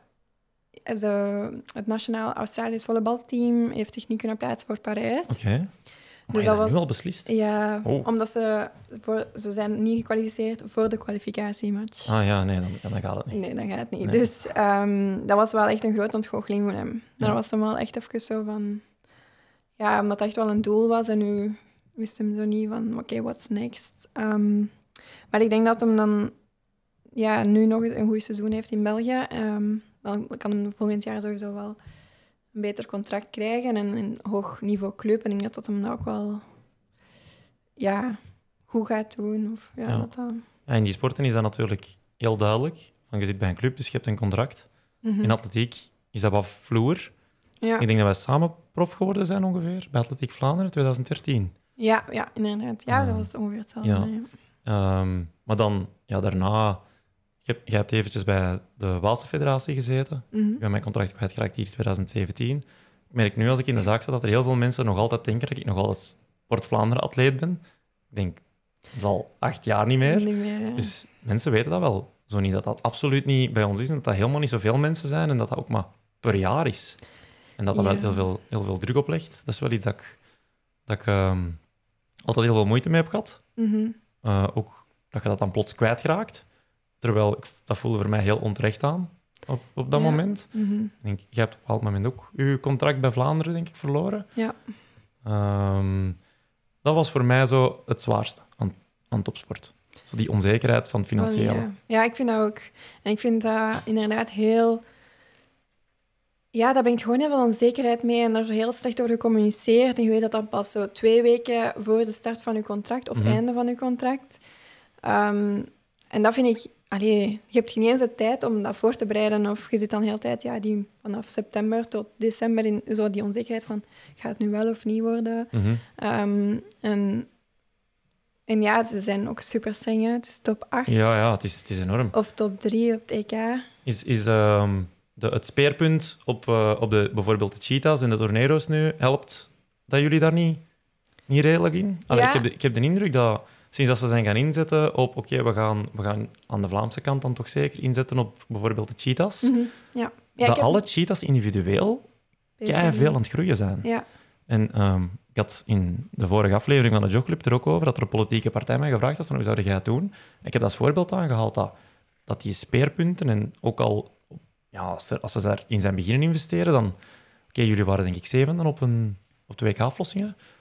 de, eh, het Nationaal Australisch volleybalteam heeft zich niet kunnen plaatsen voor Parijs. Oké. Dus dat, dat was, nu al beslist? Ja, oh. omdat ze, voor, ze zijn niet gekwalificeerd voor de kwalificatiematch. Ah ja, nee, dan, dan gaat het niet. Nee, dan gaat het niet. Dus ehm, dat was wel echt een grote ontgoocheling voor hem. Ja. Daar was hem wel echt even zo van... Ja, omdat dat echt wel een doel was en nu wist hem zo niet van, oké, okay, what's next? Ehm, maar ik denk dat hem dan ja, nu nog een goed seizoen heeft in België. dan ehm, kan hem volgend jaar sowieso wel een beter contract krijgen en een hoog niveau club. En ik denk dat dat hem dat ook wel ja, goed gaat doen. Of, ja, Dat dan... in die sporten is dat natuurlijk heel duidelijk. Want je zit bij een club, dus je hebt een contract. Mhm. In atletiek is dat wat vloer. Ja. Ik denk dat wij samen prof geworden zijn ongeveer bij Atletiek Vlaanderen 2013. Ja, ja inderdaad. Ja, dat ah. was het ongeveer hetzelfde. Ja. Ehm, maar dan, ja, daarna... Je hebt, eventjes bij de Waalse Federatie gezeten. Mhm. Ik ben mijn contract kwijtgeraakt hier in 2017. Ik merk nu als ik in de zaak sta dat er heel veel mensen nog altijd denken dat ik nog altijd Port Vlaanderen atleet ben. Ik denk, dat is al acht jaar niet meer. Dus mensen weten dat wel. Zo niet dat dat absoluut niet bij ons is en dat dat helemaal niet zoveel mensen zijn en dat dat ook maar per jaar is. En dat dat wel heel veel, heel veel druk oplegt. Dat is wel iets dat ik, dat ik ehm, altijd heel veel moeite mee heb gehad. Mhm. Eh, ook dat je dat dan plots kwijtraakt. Terwijl ik, dat voelde voor mij heel onterecht aan op, op dat moment. Mm ik denk, je hebt op een bepaald moment ook je contract bij Vlaanderen, denk ik, verloren. Ja. Ehm, dat was voor mij zo het zwaarste aan, aan topsport. Zo die onzekerheid van financiële. Oh, ja. ja. ik vind dat ook. En ik vind dat inderdaad heel ja, daar brengt gewoon heel veel onzekerheid mee en er heel slecht door gecommuniceerd. En je weet dat dan pas zo twee weken voor de start van je contract of mhm. einde van je contract. Ehm, en dat vind ik... Allee, je hebt geen eens de tijd om dat voor te bereiden. Of je zit dan de hele tijd ja, die, vanaf september tot december in zo die onzekerheid van... Gaat het nu wel of niet worden? Mhm. Ehm, en en ja, ze zijn ook super streng. Het is top 8. Ja, ja het, is, het is enorm. Of top 3 op het EK. Is, is ehm, het speerpunt op, eh, op de, bijvoorbeeld de cheetahs en de tornado's nu, helpt dat jullie daar niet, niet redelijk in? ja. ik, heb de, ik heb de indruk dat sinds dat ze zijn gaan inzetten op oké, we, gaan, we gaan aan de Vlaamse kant dan toch zeker inzetten op bijvoorbeeld de cheetahs, mm -hmm. ja. ja. dat alle cheetahs individueel kei veel aan het groeien zijn. Ja. En ehm, ik had in de vorige aflevering van de Jogclub er ook over dat er een politieke partij mij gevraagd had van hoe zou jij doen? ik heb dat als voorbeeld aangehaald dat, dat die speerpunten en ook al ja, als, er, als ze daarin zijn beginnen investeren, dan... Oké, jullie waren denk ik zeven op, een, op twee keer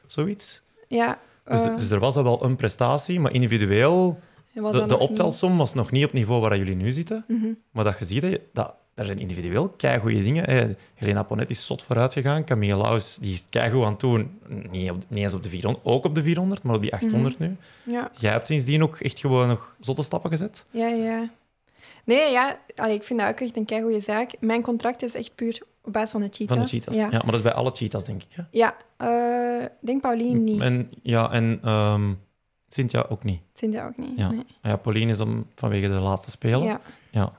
zoiets. Ja. Dus, eh. dus er was al wel een prestatie, maar individueel... De, optelsom was nog niet op niveau waar jullie nu zitten. Mhm. Maar dat je ziet, dat, er zijn individueel goede dingen. eh Helena Ponet is zot vooruit gegaan. Camille Laus die is keigoed aan het doen. Niet, niet, eens op de 400, ook op de 400, maar op die 800 mhm. nu. Ja. Jij hebt sindsdien ook echt gewoon nog zotte stappen gezet. Ja, ja. Nee, ja, allee, ik vind dat ook echt een goede zaak. Mijn contract is echt puur op basis van de cheetahs. Van de cheetahs, ja. maar dat is bij alle cheetahs, denk ik. Hè? Ja, uh, denk Pauline niet. En, ja, en um, Cynthia ook niet. Cynthia ook niet, ja. ja Pauline is om, vanwege de laatste spelen. Ja. ja.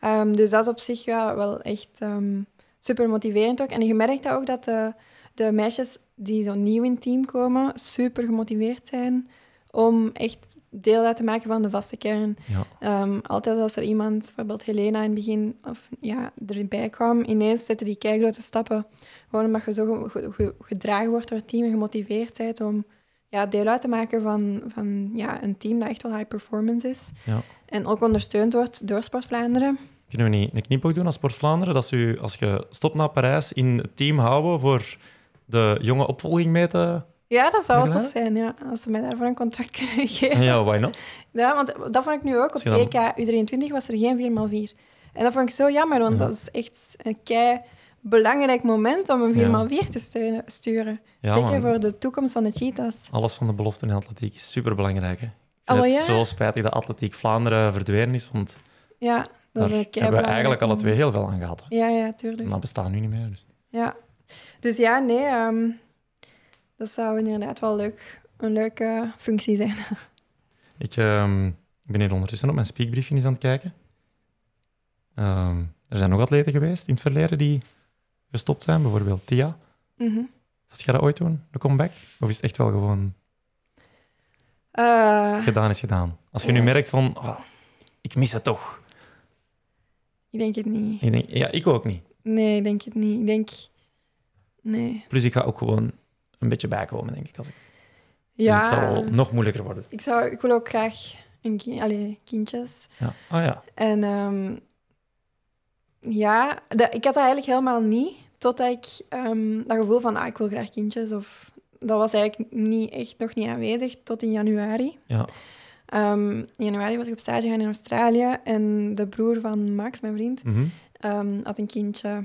Ehm, dus dat is op zich ja, wel echt um, super motiverend ook. En je merkt dat ook dat de, de meisjes die zo nieuw in het team komen, super gemotiveerd zijn om echt deel uit te maken van de vaste kern. Ehm, altijd als er iemand, bijvoorbeeld Helena in het begin, of, ja, erbij kwam, ineens zetten die keigrote stappen. Gewoon omdat je zo gedragen wordt door het team en gemotiveerd om ja, deel uit te maken van, van ja, een team dat echt wel high performance is. Ja. En ook ondersteund wordt door Sport Vlaanderen. Kunnen we niet een knipoog doen als Sport Vlaanderen? Dat u, als je stopt naar Parijs, in het team houden voor de jonge opvolging mee te ja, dat zou wel tof zijn, ja. Als ze mij daarvoor een contract kunnen geven. Ja, why not? Ja, want dat vond ik nu ook. Op de EK U23 was er geen 4x4. En dat vond ik zo jammer, want dat is echt een kei belangrijk moment om een 4x4 te sturen. Ja, Zeker voor de toekomst van de cheetahs. Alles van de belofte in de atletiek is superbelangrijk. Hè? oh, het zo spijtig dat Atletiek Vlaanderen verdwenen is, want ja, dat daar hebben we eigenlijk alle twee heel veel aan gehad. Ja, ja, tuurlijk. maar dat bestaat nu niet meer. Dus. Ja. Dus ja, nee... Ehm, dat zou inderdaad wel leuk, een leuke functie zijn. Ehm, ik ben hier ondertussen op mijn speakbriefje eens aan het kijken. Ehm, er zijn nog atleten geweest in het verleden die gestopt zijn, bijvoorbeeld Tia. Mm -hmm. Zat jij dat ooit doen, de comeback? Of is het echt wel gewoon eh. gedaan is gedaan? Als je nu merkt van, ah, ik mis het toch. Ik denk het niet. Ik denk, ja, ik ook niet. Nee, ik denk het niet. Ik denk... Nee. Plus ik ga ook gewoon een beetje bijkomen, denk ik. Als ik... Dus ja, dus het zal nog moeilijker worden. Ik, zou, ik wil ook graag een kindjes. Ja. Ah, ja. En ehm, ja, ik had dat eigenlijk helemaal niet. Totdat ik ehm, dat gevoel van, ah, ik wil graag kindjes. Of, dat was eigenlijk niet, echt nog niet aanwezig tot in januari. Ja. Ehm, in januari was ik op stage gaan in Australië. En de broer van Max, mijn vriend, mhm. had een kindje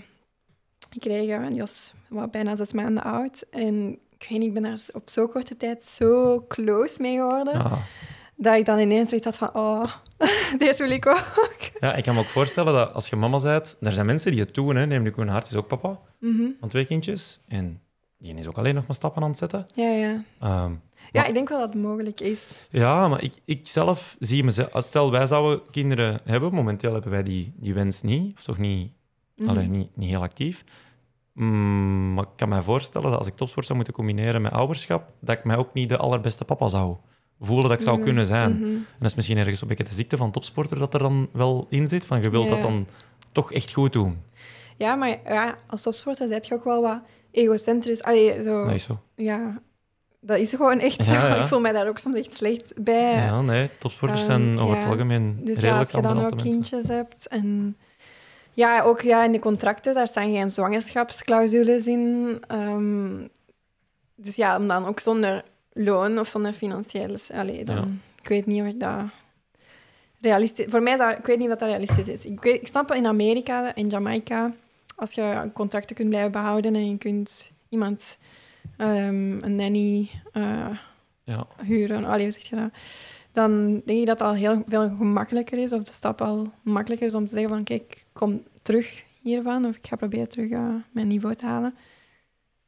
gekregen. Die was wat, bijna zes maanden oud. En ik ik ben daar op zo'n korte tijd zo close mee geworden. Ah. Dat ik dan ineens zoiets had van, oh, deze wil ik ook. Ja, ik kan me ook voorstellen dat als je mama bent, er zijn mensen die het doen. Hè. Neem nu een Hart, is ook papa mm van twee kindjes. En die is ook alleen nog maar stappen aan het zetten. Ja, ja. Ehm, ja, ik denk wel dat het mogelijk is. Ja, maar ik, ik zelf zie mezelf... Stel, wij zouden kinderen hebben. Momenteel hebben wij die, die wens niet. Of toch niet, mm -hmm. niet, niet heel actief. Mm, maar ik kan me voorstellen dat als ik topsport zou moeten combineren met ouderschap, dat ik mij ook niet de allerbeste papa zou voelen dat ik zou mhm, kunnen zijn. Mhm. En dat is misschien ergens een beetje de ziekte van topsporter dat er dan wel in zit, van je wilt dat dan toch echt goed doen. Ja, maar ja, als topsporter zet je ook wel wat egocentrisch. Allee, zo... Ja, dat is gewoon echt ja, Ik voel mij daar ook soms echt slecht bij. Ja, nee, topsporters zijn ehm, over het algemeen dus redelijk Dus als je dan ook kindjes hebt en ja, ook ja, in de contracten, daar staan geen zwangerschapsclausules in. Ehm, dus ja, en dan ook zonder loon of zonder financiële... Allee, dan, Ik weet niet of ik dat Voor mij, ik weet niet wat dat realistisch is. Ik, ik snap in Amerika, in Jamaica, als je contracten kunt blijven behouden en je kunt iemand, um, een nanny, uh, ja. huren... Allee, hoe zeg je dat? dan denk ik dat het al heel veel gemakkelijker is, of de stap al makkelijker is om te zeggen van kijk, ik kom terug hiervan, of ik ga proberen terug eh, mijn niveau te halen.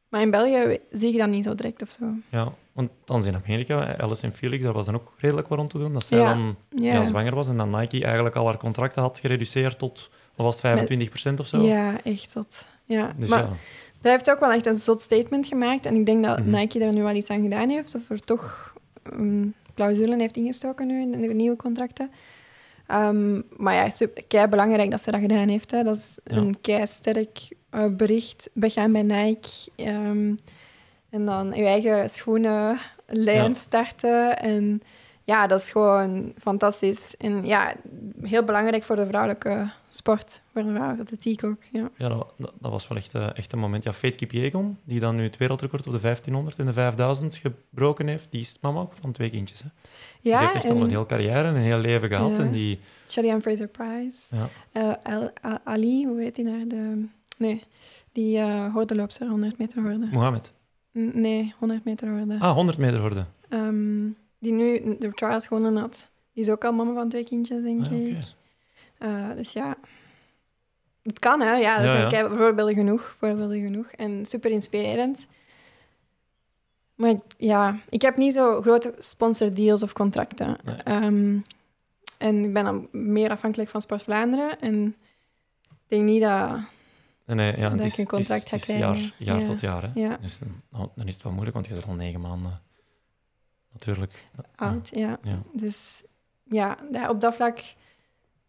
Maar in België zie ik dat niet zo direct of zo. Ja, want dan in Amerika, Alice en Felix, daar was dan ook redelijk wat om te doen. Dat zij dan ja. zwanger was en dan Nike eigenlijk al haar contracten had gereduceerd tot, wat was 25% of zo? Ja, echt dat. Ja. Dus maar ja. daar heeft ook wel echt een zot statement gemaakt. En ik denk dat mhm. Nike daar nu wel iets aan gedaan heeft, of er toch ehm, clausulen heeft ingestoken nu in de nieuwe contracten. Ehm, maar ja, het kei belangrijk dat ze dat gedaan heeft. Hè. Dat is een kei sterk eh, bericht. Begin bij Nike. Ehm, en dan je eigen schoenenlijn starten. En ja, dat is gewoon fantastisch. En ja, heel belangrijk voor de vrouwelijke sport, voor de vrouwelijke atletiek ook. Ja, ja dat, dat, was wel echt, eh, echt een moment. Ja, Fate Kipiegon, die dan nu het wereldrecord op de 1500 en de 5000 gebroken heeft, die is mama ook van twee kindjes. Hè? Ja, die heeft echt en... al een heel carrière en een heel leven gehad. Ja. En die... Ann Fraser Price. Ja. Eh, Ali, hoe heet die naar de... Nee, die uh, eh, hordenloopster, 100 meter hoorde. Mohammed? nee, 100 meter hoorde. Ah, 100 meter hoorde. Ehm, die nu de trials gewonnen had. Die is ook al mama van twee kindjes, denk ah, ik. Eh, dus ja, het kan, hè. Ja, dus er zijn voorbeelden genoeg, voorbeelden genoeg. En super inspirerend. Maar ja, ik heb niet zo grote sponsordeals of contracten. Ehm, en ik ben dan meer afhankelijk van Sport Vlaanderen. En ik denk niet dat, nee, ja, dat ik een contract ga jaar, jaar tot jaar. Hè? Dus dan, dan, is het wel moeilijk, want je zit al negen maanden natuurlijk. Oud, ja. Dus ja, op dat vlak,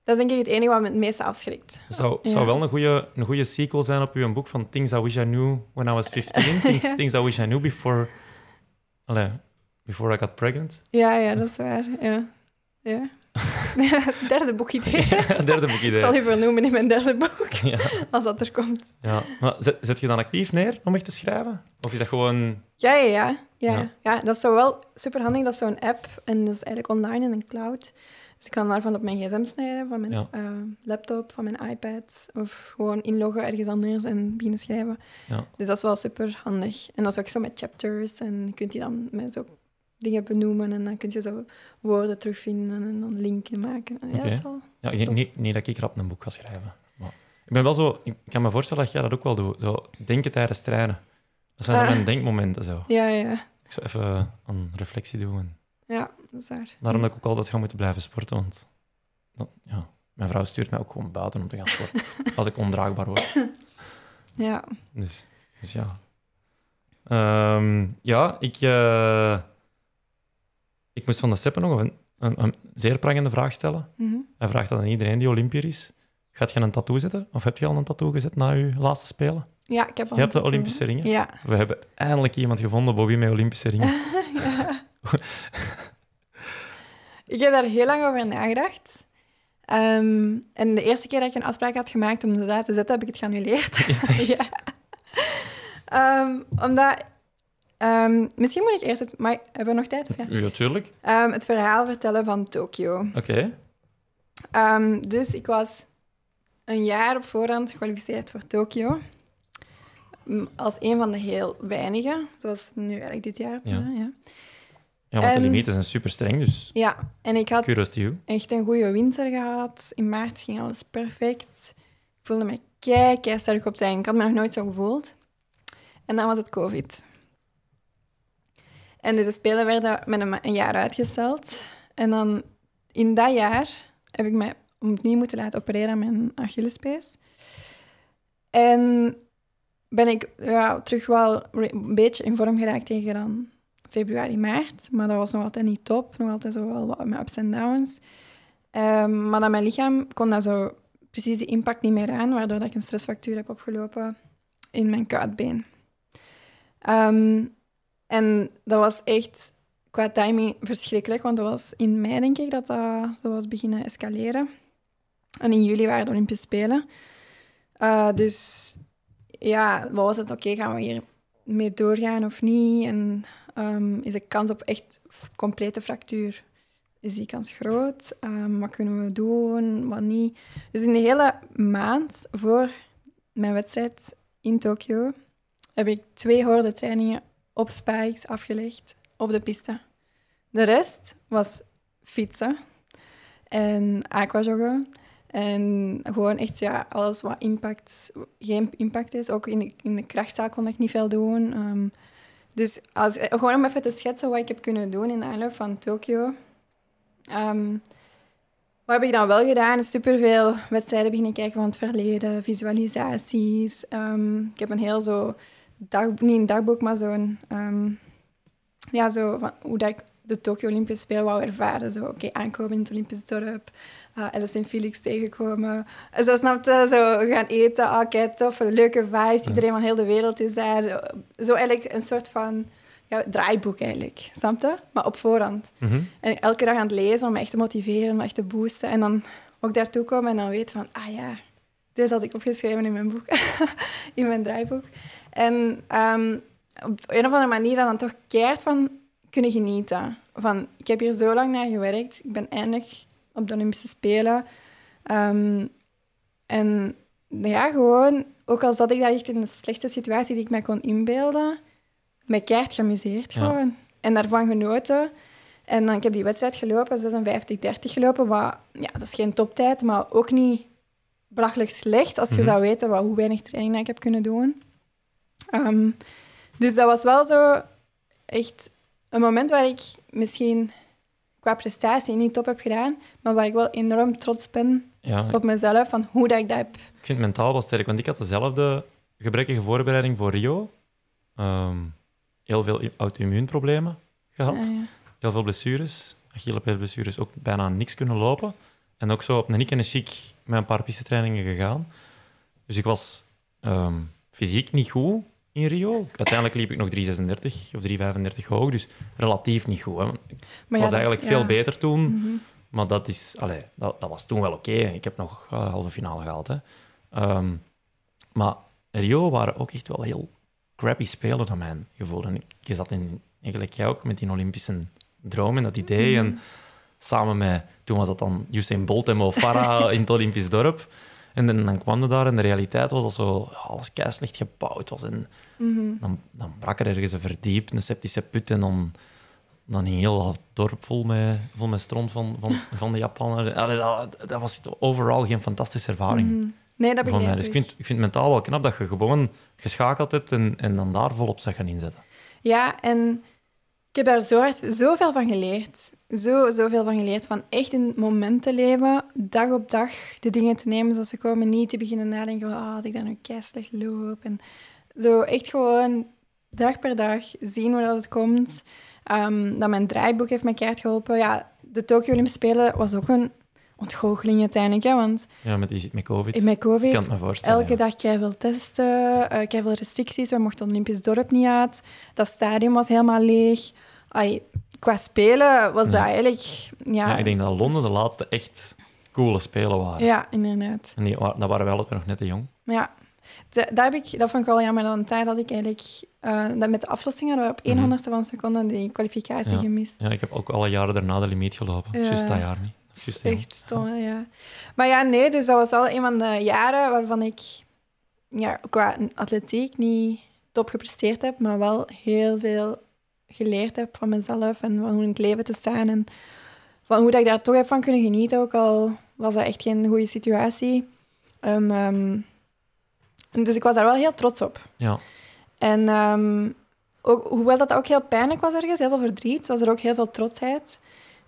dat is denk ik het enige wat me het meeste afschrikt. Het zou, zou wel een goede, een goede sequel zijn op uw boek van Things I Wish I Knew When I Was 15, things, things I Wish I Knew Before, allez, before I Got Pregnant. Ja, ja, dat is waar. Ja. ja. derde boekidee. Ja, derde boekidee. Ik zal u vernoemen in mijn derde boek, als dat er komt. Ja. Maar zet, je dan actief neer om echt te schrijven? Of is dat gewoon... Ja, ja, ja. ja. ja. ja dat is zo wel handig. Dat is zo'n app en dat is eigenlijk online in een cloud. Dus ik kan daarvan op mijn gsm snijden, van mijn eh, laptop, van mijn iPad. Of gewoon inloggen ergens anders en beginnen schrijven. Ja. Dus dat is wel super handig. En dat is ook zo met chapters. En je kunt die dan met zo dingen benoemen en dan kun je zo woorden terugvinden en dan linken maken. Ja, okay. ja niet, niet, dat ik rap een boek ga schrijven. Maar ik ben wel zo, ik kan me voorstellen dat jij dat ook wel doet. Zo, denken tijdens trainen. Dat zijn ah. mijn denkmomenten zo. Ja, ja. Ik zou even een reflectie doen. Ja, dat is waar. Daarom dat ik ook altijd ga moeten blijven sporten, want ja, mijn vrouw stuurt mij ook gewoon buiten om te gaan sporten. als ik ondraagbaar word. Ja. Dus, dus ja. Ehm, ja, ik... Eh, ik moest van de Seppen nog een, een, een zeer prangende vraag stellen. Mm -hmm. Hij vraagt dat aan iedereen die Olympier is. Gaat je een tattoo zetten? Of heb je al een tattoo gezet na je laatste spelen? Ja, ik heb al Je hebt de Olympische ringen? Ja. We hebben eindelijk iemand gevonden, Bobby, met Olympische ringen. ik heb daar heel lang over nagedacht. Ehm, en de eerste keer dat ik een afspraak had gemaakt om daar te zetten, heb ik het geannuleerd. Is ja. Ehm, omdat Ehm, misschien moet ik eerst het... Maar hebben we nog tijd? voor? ja, ja ehm, het verhaal vertellen van Tokio. Oké. Ehm, dus ik was een jaar op voorhand gekwalificeerd voor Tokio. Mm, als een van de heel weinigen. Zoals nu eigenlijk dit jaar. Ja, ja. want en, de limieten zijn super streng, dus... Ja, en ik had echt een goede winter gehad. In maart ging alles perfect. Ik voelde me kei, kei sterk op zijn. Ik had me nog nooit zo gevoeld. En dan was het COVID. En dus de Spelen werden met een, jaar uitgesteld. En dan in dat jaar heb ik mij opnieuw moeten laten opereren aan mijn Achillespees. En ben ik ja, terug wel een beetje in vorm geraakt tegen dan februari, maart. Maar dat was nog altijd niet top. Nog altijd zo wel wat met ups en downs. Ehm, maar dan mijn lichaam kon dat zo precies die impact niet meer aan, waardoor dat ik een stressfactuur heb opgelopen in mijn kuitbeen. Ehm, en dat was echt qua timing verschrikkelijk, want dat was in mei, denk ik, dat dat, dat was beginnen escaleren. En in juli waren de Olympische Spelen. Eh, dus ja, wat was het? Oké, gaan we hier mee doorgaan of niet? En ehm, is de kans op echt complete fractuur? Is die kans groot? Ehm, wat kunnen we doen? Wat niet? Dus in de hele maand voor mijn wedstrijd in Tokio heb ik twee hoorde trainingen op spikes afgelegd, op de piste. De rest was fietsen en aquajoggen. En gewoon echt ja, alles wat impact, geen impact is. Ook in de, in de krachtzaal kon ik niet veel doen. Ehm, dus als, gewoon om even te schetsen wat ik heb kunnen doen in de aanloop van Tokio. Ehm, wat heb ik dan wel gedaan? Superveel wedstrijden beginnen kijken van het verleden, visualisaties. Ehm, ik heb een heel zo niet een dagboek, maar zo'n... Um, ja, zo van hoe dat ik de Tokyo Olympische Spelen wou ervaren. Zo, oké, aankomen in het Olympisch dorp, uh, Alice en Felix tegenkomen. Zo, snap je? Zo, gaan eten, oh, okay, tof, leuke vibes. Iedereen van heel de wereld is daar. Zo, eigenlijk een soort van ja, draaiboek eigenlijk, snap je? Maar op voorhand. Mhm. En elke dag aan het lezen om me echt te motiveren, om me echt te boosten. En dan ook daartoe komen en dan weten van, ah ja, dit had ik opgeschreven in mijn boek, in mijn draaiboek. En ehm, op een of andere manier dan toch keert van kunnen genieten. Van, ik heb hier zo lang naar gewerkt. Ik ben eindig op de Olympische Spelen. Ehm, en ja, gewoon, ook al zat ik daar echt in de slechte situatie die ik mij kon inbeelden, mijn keert geamuseerd gewoon. En daarvan genoten. En dan, ik heb die wedstrijd gelopen, 56-30 gelopen. Wat, ja, dat is geen toptijd, maar ook niet belachelijk slecht als je mhm. zou weten wat, hoe weinig training ik heb kunnen doen. Ehm, dus dat was wel zo echt een moment waar ik misschien qua prestatie niet top heb gedaan, maar waar ik wel enorm trots ben op mezelf, van hoe dat ik dat heb. Ik vind het mentaal wel sterk, want ik had dezelfde gebrekkige voorbereiding voor Rio. Ehm, heel veel auto-immuunproblemen gehad, ah, heel veel blessures, blessures, ook bijna niks kunnen lopen. En ook zo op een ik en de chic met een paar trainingen gegaan. Dus ik was ehm, fysiek niet goed in Rio. Uiteindelijk liep ik nog 3,36 of 3,35 hoog, dus relatief niet goed. Ik maar was eigenlijk veel beter toen, mhm. maar dat, is, allee, dat, dat was toen wel oké. Ik heb nog eh, halve finale gehaald. Hè. Ehm, maar Rio waren ook echt wel heel crappy spelen, naar mijn gevoel. En je zat in, eigenlijk jij ook met die Olympische droom en dat idee. Mhm. En samen met, toen was dat dan Usain Bolt en Mo Farah in het Olympisch dorp. En, dan kwam je daar en de realiteit was dat zo, alles keislecht gebouwd was. En mhm. dan, dan, brak er ergens een verdiep, een septische put. En dan, dan heel dorp vol met, vol met stront van, van, van de Japanners. Dat, dat, was overal geen fantastische ervaring. Mhm. Nee, dat begrijp dus ik. Dus ik vind, ik vind het mentaal wel knap dat je gewoon geschakeld hebt en, en dan daar volop zich gaan inzetten. Ja, en heb daar zo zoveel van geleerd. Zo, zoveel van geleerd. Van echt in het moment te leven, dag op dag de dingen te nemen zoals ze komen. Niet te beginnen nadenken van, ah, als ik daar nu slecht loop. En zo echt gewoon dag per dag zien hoe dat het komt. Ehm, dat mijn draaiboek heeft mij keihard geholpen. Ja, de Tokyo Olympische Spelen was ook een ontgoocheling uiteindelijk. want ja, met, die, met COVID. Met COVID. Kan het me voorstellen. Elke dag krijg wil testen, uh, veel restricties. We mochten Olympisch dorp niet uit. Dat stadion was helemaal leeg qua spelen was dat eigenlijk... Ja. ik denk dat Londen de laatste echt coole spelen waren. Ja, inderdaad. En die, dat waren wij altijd nog net te jong. Ja. De, dat, heb ik, dat vond ik wel jammer, dan tijd had ik eigenlijk... Eh, dat met de aflossing hadden we op 100 mm van seconde die kwalificatie gemist. Ja, ik heb ook alle jaren daarna de limiet gelopen. juist dat jaar niet. Just echt stom, ja. Maar ja, nee, dus dat was al een van de jaren waarvan ik ja, qua atletiek niet top gepresteerd heb, maar wel heel veel geleerd heb van mezelf en van hoe in het leven te staan. En van hoe dat ik daar toch heb van kunnen genieten, ook al was dat echt geen goede situatie. En, ehm, dus ik was daar wel heel trots op. Ja. En ehm, hoewel dat ook heel pijnlijk was ergens, heel veel verdriet, was er ook heel veel trotsheid.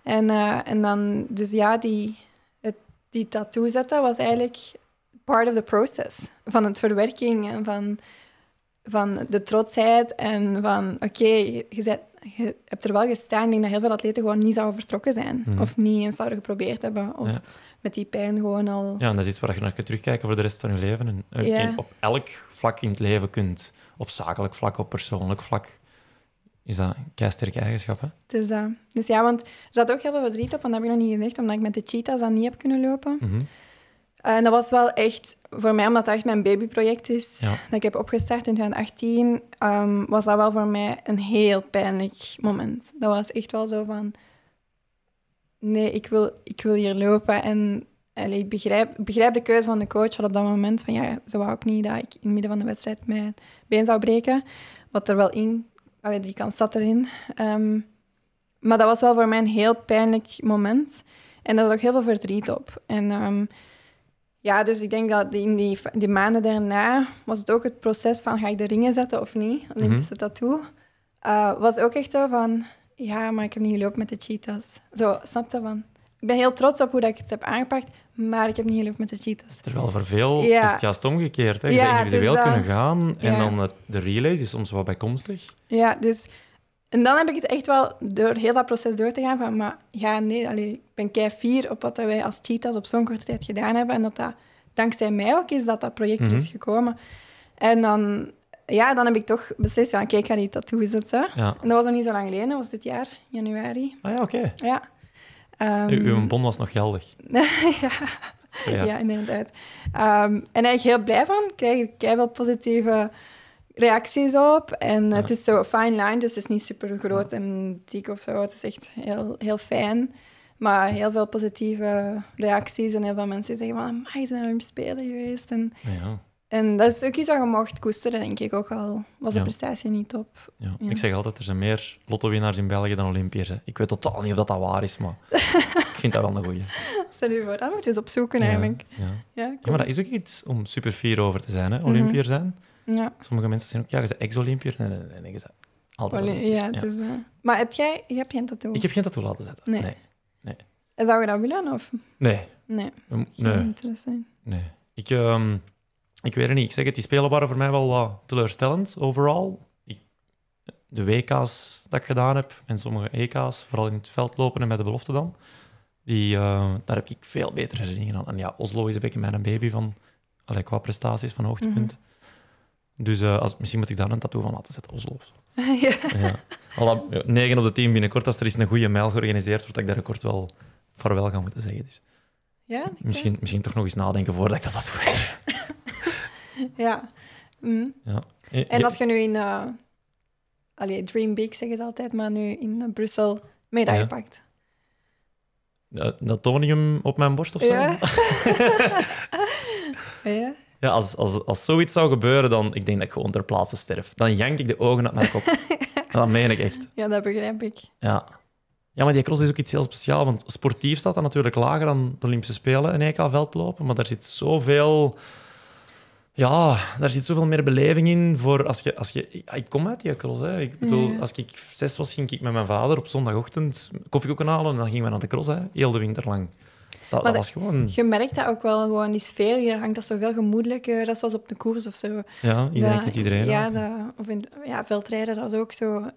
En, eh, en dan, dus ja, die, het, die tattoo zetten was eigenlijk part of the process. Van het verwerking en van van de trotsheid en van oké, je, je, hebt er wel gestaan. Ik denk dat heel veel atleten gewoon niet zouden vertrokken zijn. Mhm. Of niet eens zouden geprobeerd hebben. Of met die pijn gewoon al. Ja, en dat is iets waar je naar kunt terugkijken voor de rest van je leven. En, eh, op elk vlak in het leven kunt. Op zakelijk vlak, op persoonlijk vlak. Is dat een keisterke eigenschap, Het is dat. Dus ja, want er zat ook heel veel verdriet op, want dat heb ik nog niet gezegd, omdat ik met de cheetahs dan niet heb kunnen lopen. Mhm. Eh, en dat was wel echt, voor mij, omdat dat echt mijn babyproject is, dat ik heb opgestart in 2018, ehm, was dat wel voor mij een heel pijnlijk moment. Dat was echt wel zo van, nee, ik wil, ik wil hier lopen. En, ik begrijp, begrijp de keuze van de coach al op dat moment, van ja, ze wou ook niet dat ik in het midden van de wedstrijd mijn been zou breken. Wat er wel in, die kans zat erin. Ehm, maar dat was wel voor mij een heel pijnlijk moment. En er zat ook heel veel verdriet op. En... Ehm, ja, dus ik denk dat in die, die maanden daarna was het ook het proces van ga ik de ringen zetten of niet, mhm. Olympische mm dat toe Uh, was ook echt zo van, ja, maar ik heb niet gelopen met de cheetahs. Zo, snap je van? Ik ben heel trots op hoe dat ik het heb aangepakt, maar ik heb niet gelopen met de cheetahs. Terwijl voor veel ja. is het juist omgekeerd. Hè? Je zou individueel kunnen gaan en dan de relays is soms wat bijkomstig. Ja, dus en dan heb ik het echt wel door heel dat proces door te gaan van, maar ja, nee, allee, ik ben kei fier op wat wij als Cheetahs op zo'n korte tijd gedaan hebben. En dat dat dankzij mij ook is dat dat project is mhm. gekomen. En dan, ja, dan heb ik toch beslist, ja, kijk, ik ga die tattoo zetten. En dat was nog niet zo lang geleden, dat was dit jaar, januari. Ah ja, oké. Ja. uw ehm, bon was nog geldig. ja. ja. ja. inderdaad. Um, en eigenlijk heel blij van, krijg ik wel positieve reacties op. En het is zo fine line, dus het is niet super groot en dik of zo. Het is echt heel, heel fijn. Maar heel veel positieve reacties en heel veel mensen zeggen van, mij zijn er spelen geweest. En, ja. en dat is ook iets wat je mocht koesteren, denk ik ook al. Was de prestatie niet top. Ik zeg altijd, er zijn meer lottowinnaars in België dan Olympiërs. Ik weet totaal niet of dat, dat waar is, maar ik vind dat wel een goeie. Stel je voor, daar moet je eens opzoeken eigenlijk. Ja, ja. maar dat is ook iets om super fier over te zijn, hè, mhm. Olympiër zijn. Ja. Sommige mensen zijn ook, ja, je bent ex-Olympiër. nee nee nee je, bent altijd Olympier. Ja, het is, eh, Maar heb jij, je hebt geen tattoo? Ik heb geen tattoo laten zetten. Nee. nee. En zou je dat willen? Of? Nee. Nee. nee. interessant. Nee. Ik, ehm, ik weet het niet. Ik zeg het, die spelen waren voor mij wel wat teleurstellend, overal. de WK's dat ik gedaan heb, en sommige EK's, vooral in het veld lopen en met de belofte dan, die, eh, daar heb ik veel betere herinneringen aan. En ja, Oslo is een beetje mijn baby van, allee, qua prestaties, van mhm. hoogtepunten. Dus eh, als, misschien moet ik daar een tattoo van laten zetten, Oslo. ja. ja. Al 9 op de 10 binnenkort, als er eens een goede mijl georganiseerd wordt, dat ik daar kort wel vaarwel gaan moeten zeggen. Dus. Ja, misschien, misschien toch nog eens nadenken voordat ik dat doe. ja. Mm. ja. Eh, en, als dat je nu in... Uh, Dream Big zeggen ze altijd, maar nu in Brussel mee ja. pakt. op mijn borst of zo? Ja. ja. Ja, als, als, als zoiets zou gebeuren, dan ik denk dat ik gewoon ter plaatse sterf. Dan jank ik de ogen uit mijn kop. dat meen ik echt. Ja, dat begrijp ik. Ja. ja, maar die cross is ook iets heel speciaals. Want sportief staat dat natuurlijk lager dan de Olympische Spelen en EK veldlopen. Maar daar zit zoveel... Ja, daar zit zoveel meer beleving in voor als je... Als je ik kom uit die cross, hè. Ik bedoel, als ik zes was, ging ik met mijn vader op zondagochtend koffie koken halen en dan gingen we naar de cross, hè. Heel de winter lang dat, dat was gewoon... Je merkt dat ook wel, gewoon die sfeer hier hangt, dat is veel wel gemoedelijk. dat was op de koers of zo. Ja, iedereen iedereen. Ja, of in ja, veldrijden, dat is ook zo...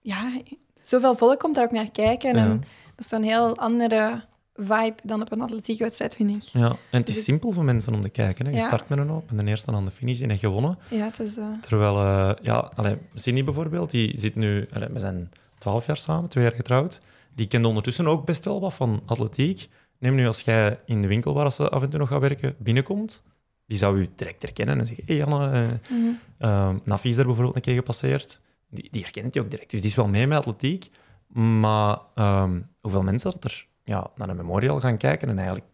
Ja, zoveel volk komt daar ook naar kijken. En dat is zo'n heel andere vibe dan op een atletiekwedstrijd, vind ik. Ja, en het is dus simpel voor mensen om te kijken. Je start met een hoop en de eerste aan de finish en je gewonnen. Ja, het is... Uh... Terwijl, uh, ja, allee, Cindy bijvoorbeeld, die zit nu... Allee, we zijn twaalf jaar samen, twee jaar getrouwd. Die kende ondertussen ook best wel wat van atletiek. Neem nu als jij in de winkel waar ze af en toe nog gaat werken binnenkomt, die zou je direct herkennen en zeggen: Hé hey Anne, uh, mm -hmm. is daar bijvoorbeeld een keer gepasseerd. Die, die, herkent je ook direct. Dus die is wel mee met atletiek. Maar ehm, hoeveel mensen dat er ja, naar een memorial gaan kijken en eigenlijk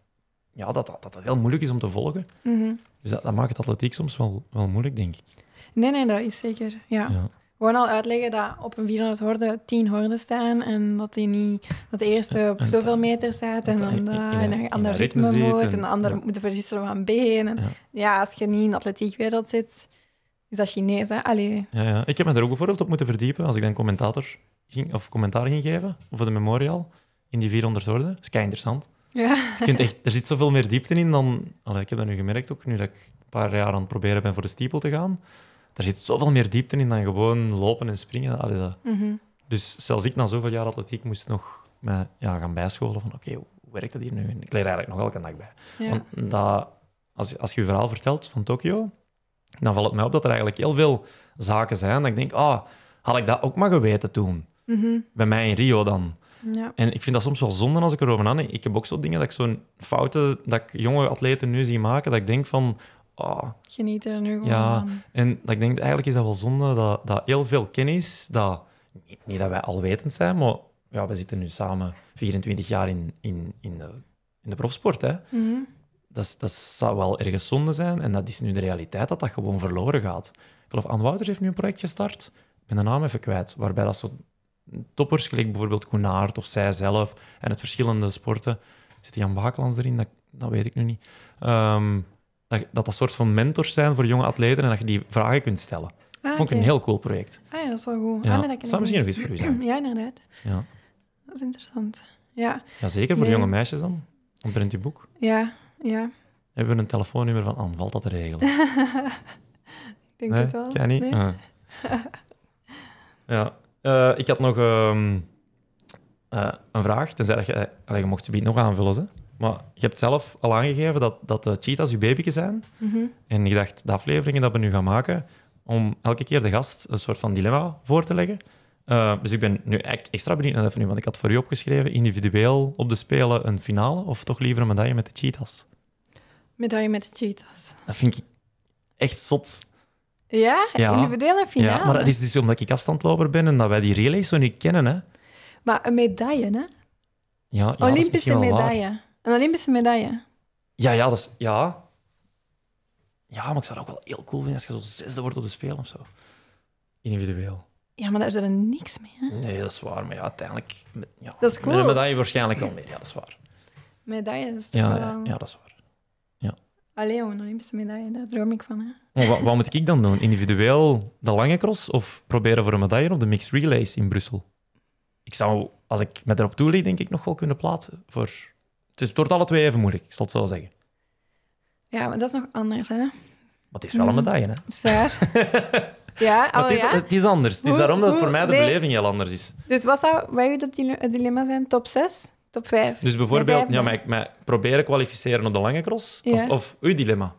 ja, dat, dat, dat, heel moeilijk is om te volgen. Mhm. Dus dat, dat, maakt het atletiek soms wel, wel moeilijk, denk ik. Nee, nee, dat is zeker. ja. ja gewoon al uitleggen dat op een 400 horde 10 horden staan en dat, die niet, dat de eerste op zoveel meters meter eh, en dan daar en dan ander ritme, moet en, een ander moet verzisselen van benen. Ja. ja. als je niet in de atletiek wereld zit, is dat Chinees, hè? Ja, ja. Ik heb me daar ook bijvoorbeeld op moeten verdiepen als ik dan commentator ging, of commentaar ging geven voor de Memorial in die 400 horden Dat is kei interessant. Ja. Je kunt echt, er zit zoveel meer diepte in dan... Allee, ik heb dat nu gemerkt ook, nu dat ik een paar jaar aan het proberen ben voor de stiepel te gaan daar zit zoveel meer diepte in dan gewoon lopen en springen. dat. Mhm. Dus zelfs ik na zoveel jaar atletiek moest nog me, ja, gaan bijscholen van oké, hoe werkt dat hier nu? ik leer eigenlijk nog elke dag bij. Want dat, als, als je je verhaal vertelt van Tokio, dan valt het mij op dat er eigenlijk heel veel zaken zijn dat ik denk, ah, oh, had ik dat ook maar geweten toen? Mhm. Bij mij in Rio dan. Ja. En ik vind dat soms wel zonde als ik erover nadenk. Ik heb ook zo dingen dat ik zo'n fouten dat ik jonge atleten nu zie maken, dat ik denk van, Oh. Geniet er ja, En dat ik denk, eigenlijk is dat wel zonde dat, dat heel veel kennis, dat, niet dat wij alwetend zijn, maar ja, we zitten nu samen 24 jaar in, in, in, de, in de profsport. Hè. Mhm. dat, dat zou wel ergens zonde zijn en dat is nu de realiteit dat dat gewoon verloren gaat. Ik geloof, Anne Wouters heeft nu een project gestart, ik ben de naam even kwijt, waarbij dat soort toppers, gelijk bijvoorbeeld Koenaert of zijzelf en het verschillende sporten, zit Jan Bakelans erin, dat, dat weet ik nu niet. Um, dat, dat soort van mentors zijn voor jonge atleten en dat je die vragen kunt stellen. Ah, dat vond ik een heel cool project. Ah ja, dat is wel goed. Ah, ja. Ah, dat, zou misschien nog iets voor u zijn. Ja, inderdaad. Ja. Dat is interessant. Ja. zeker voor jonge meisjes dan. Ontbrent je boek. Ja, ja. Hebben we een telefoonnummer van Anne? Valt dat te regelen? ik denk nee? het wel. Kan Nee. Ah. ja. Eh, ik had nog ehm, eh, een vraag, tenzij dat je... Eh, je mocht het nog aanvullen, hè? Maar je hebt zelf al aangegeven dat, dat de cheetahs je baby's zijn. Mhm. En ik dacht, de afleveringen dat we nu gaan maken, om elke keer de gast een soort van dilemma voor te leggen. Eh, dus ik ben nu extra benieuwd naar nu, want ik had voor u opgeschreven, individueel op de Spelen een finale, of toch liever een medaille met de cheetahs? Medaille met de cheetahs. Dat vind ik echt zot. Ja, individueel een finale. Ja, maar dat is dus omdat ik afstandloper ben en dat wij die relays zo niet kennen, hè. Maar een medaille, hè? Ja, Olympische medaille. Een Olympische medaille. Ja, ja, dat is, ja. Ja, maar ik zou het ook wel heel cool vinden als je zo zesde wordt op de speel of zo. Individueel. Ja, maar daar is er niks mee. Hè? Nee, dat is waar. Maar ja, uiteindelijk. ja, dat is cool. een medaille waarschijnlijk al meer. Ja, dat is waar. Medaille, dat ja, ja, dat is waar. Ja. Allee, een Olympische medaille, daar droom ik van. Hè? wat, moet ik dan doen? Individueel de lange cross of proberen voor een medaille op de mixed relays in Brussel? Ik zou, als ik met erop toe denk ik nog wel kunnen plaatsen voor dus het wordt alle twee even moeilijk, ik zal het zo zeggen. Ja, maar dat is nog anders, hè? Maar het is wel een hmm. medaille, hè? Zwaar. ja, maar het, oh is, ja? het is anders. Het is daarom dat voor mij de beleving heel anders is. Dus wat zou bij u dat dilemma zijn? Top 6? Top 5? Dus bijvoorbeeld, ja, maar, probeer proberen kwalificeren op de lange cross? Of, of uw dilemma?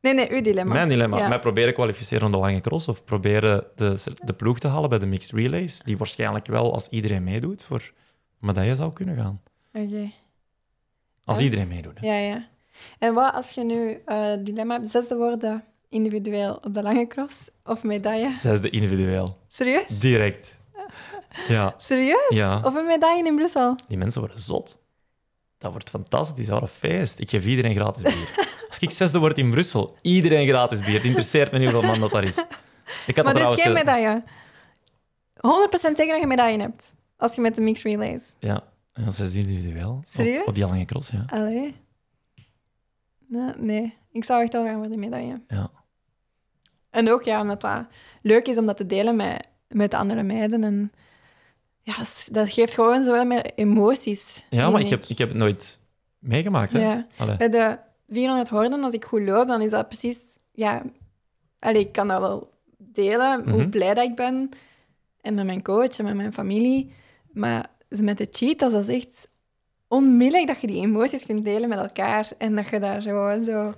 Nee, nee, uw dilemma. Mijn dilemma. Ja. Mij proberen kwalificeren op de lange cross of proberen de, de ploeg te halen bij de mixed relays, die waarschijnlijk wel, als iedereen meedoet, voor een medaille zou kunnen gaan. Oké. Als iedereen meedoet. Ja, ja. En wat als je nu uh, dilemma hebt, zesde worden individueel op de lange cross of medaille? Zesde individueel. Serieus? Direct. Ja. Serieus? Ja. Of een medaille in Brussel? Die mensen worden zot. Dat wordt fantastisch, wat een feest. Ik geef iedereen gratis bier. Als ik zesde word in Brussel, iedereen gratis bier. Het interesseert me niet hoeveel man dat daar is. Ik had maar dat is geen medaille. 100% zeker dat je medaille hebt. Als je met de mixed relays. Ja. Ja, is individueel. Serieus? Op, die lange cross, ja. Allee. nee, ik zou echt wel gaan voor de medaille. Ja. En ook ja, met dat leuk is om dat te delen met, met andere meiden. En ja, dat geeft gewoon zoveel meer emoties. Ja, maar ik. heb, ik heb het nooit meegemaakt. Hè? Ja. Bij de 400 horden, als ik goed loop, dan is dat precies... Ja, allee, ik kan dat wel delen, hoe mhm. blij dat ik ben. En met mijn coach en met mijn familie. Maar dus met de cheetahs, dat is echt onmiddellijk dat je die emoties kunt delen met elkaar. En dat je daar zo, zo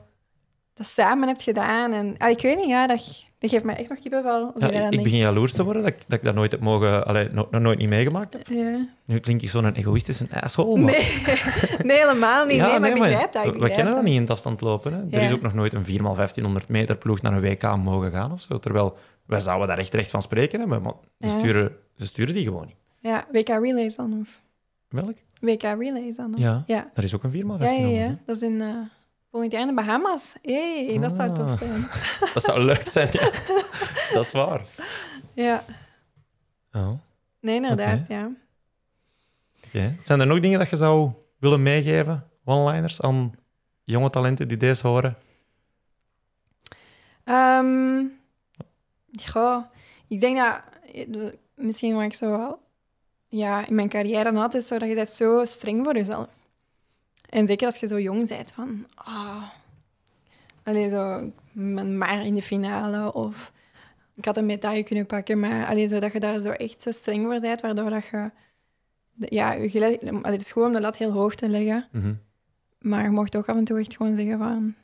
dat samen hebt gedaan. En, ah, ik weet niet, ja, dat, dat geeft mij echt nog kippenvel. ik, begin jaloers te worden dat, dat ik dat nooit heb mogen... Allee, nog, nooit niet meegemaakt heb. Ja. Nu klink ik zo'n egoïstische asshole, maar... Nee, nee helemaal niet. Ja, nee, maar ik begrijp dat. Ik we kennen dat niet in het afstand lopen. Hè? Er is ook nog nooit een 4x1500 meter ploeg naar een WK mogen gaan of zo. Terwijl wij zouden daar echt recht van spreken hebben, maar ze, sturen, ze sturen die gewoon niet. Ja, WK Relays dan? Of? Welk? WK Relays dan? Of? Ja, ja, daar is ook een 4 x Ja, ja, dat is in uh, volgend jaar de Bahamas. Hé, hey, dat zou toch ah. zijn. dat zou leuk zijn, ja. dat is waar. Ja. Oh. Nee, inderdaad, okay. ja. Zijn er nog dingen dat je zou willen meegeven, one-liners, aan jonge talenten die deze horen? Um, goh, ik denk dat misschien waar ik zo wel ja, in mijn carrière dan altijd zo dat je zo streng voor jezelf. En zeker als je zo jong bent, van... Ah, alleen zo, maar in de finale of... Ik had een medaille kunnen pakken, maar alleen zo dat je daar zo echt zo streng voor bent, waardoor dat je... Ja, je, het is goed om de lat heel hoog te leggen. Mhm. Maar je mocht ook af en toe echt gewoon zeggen van...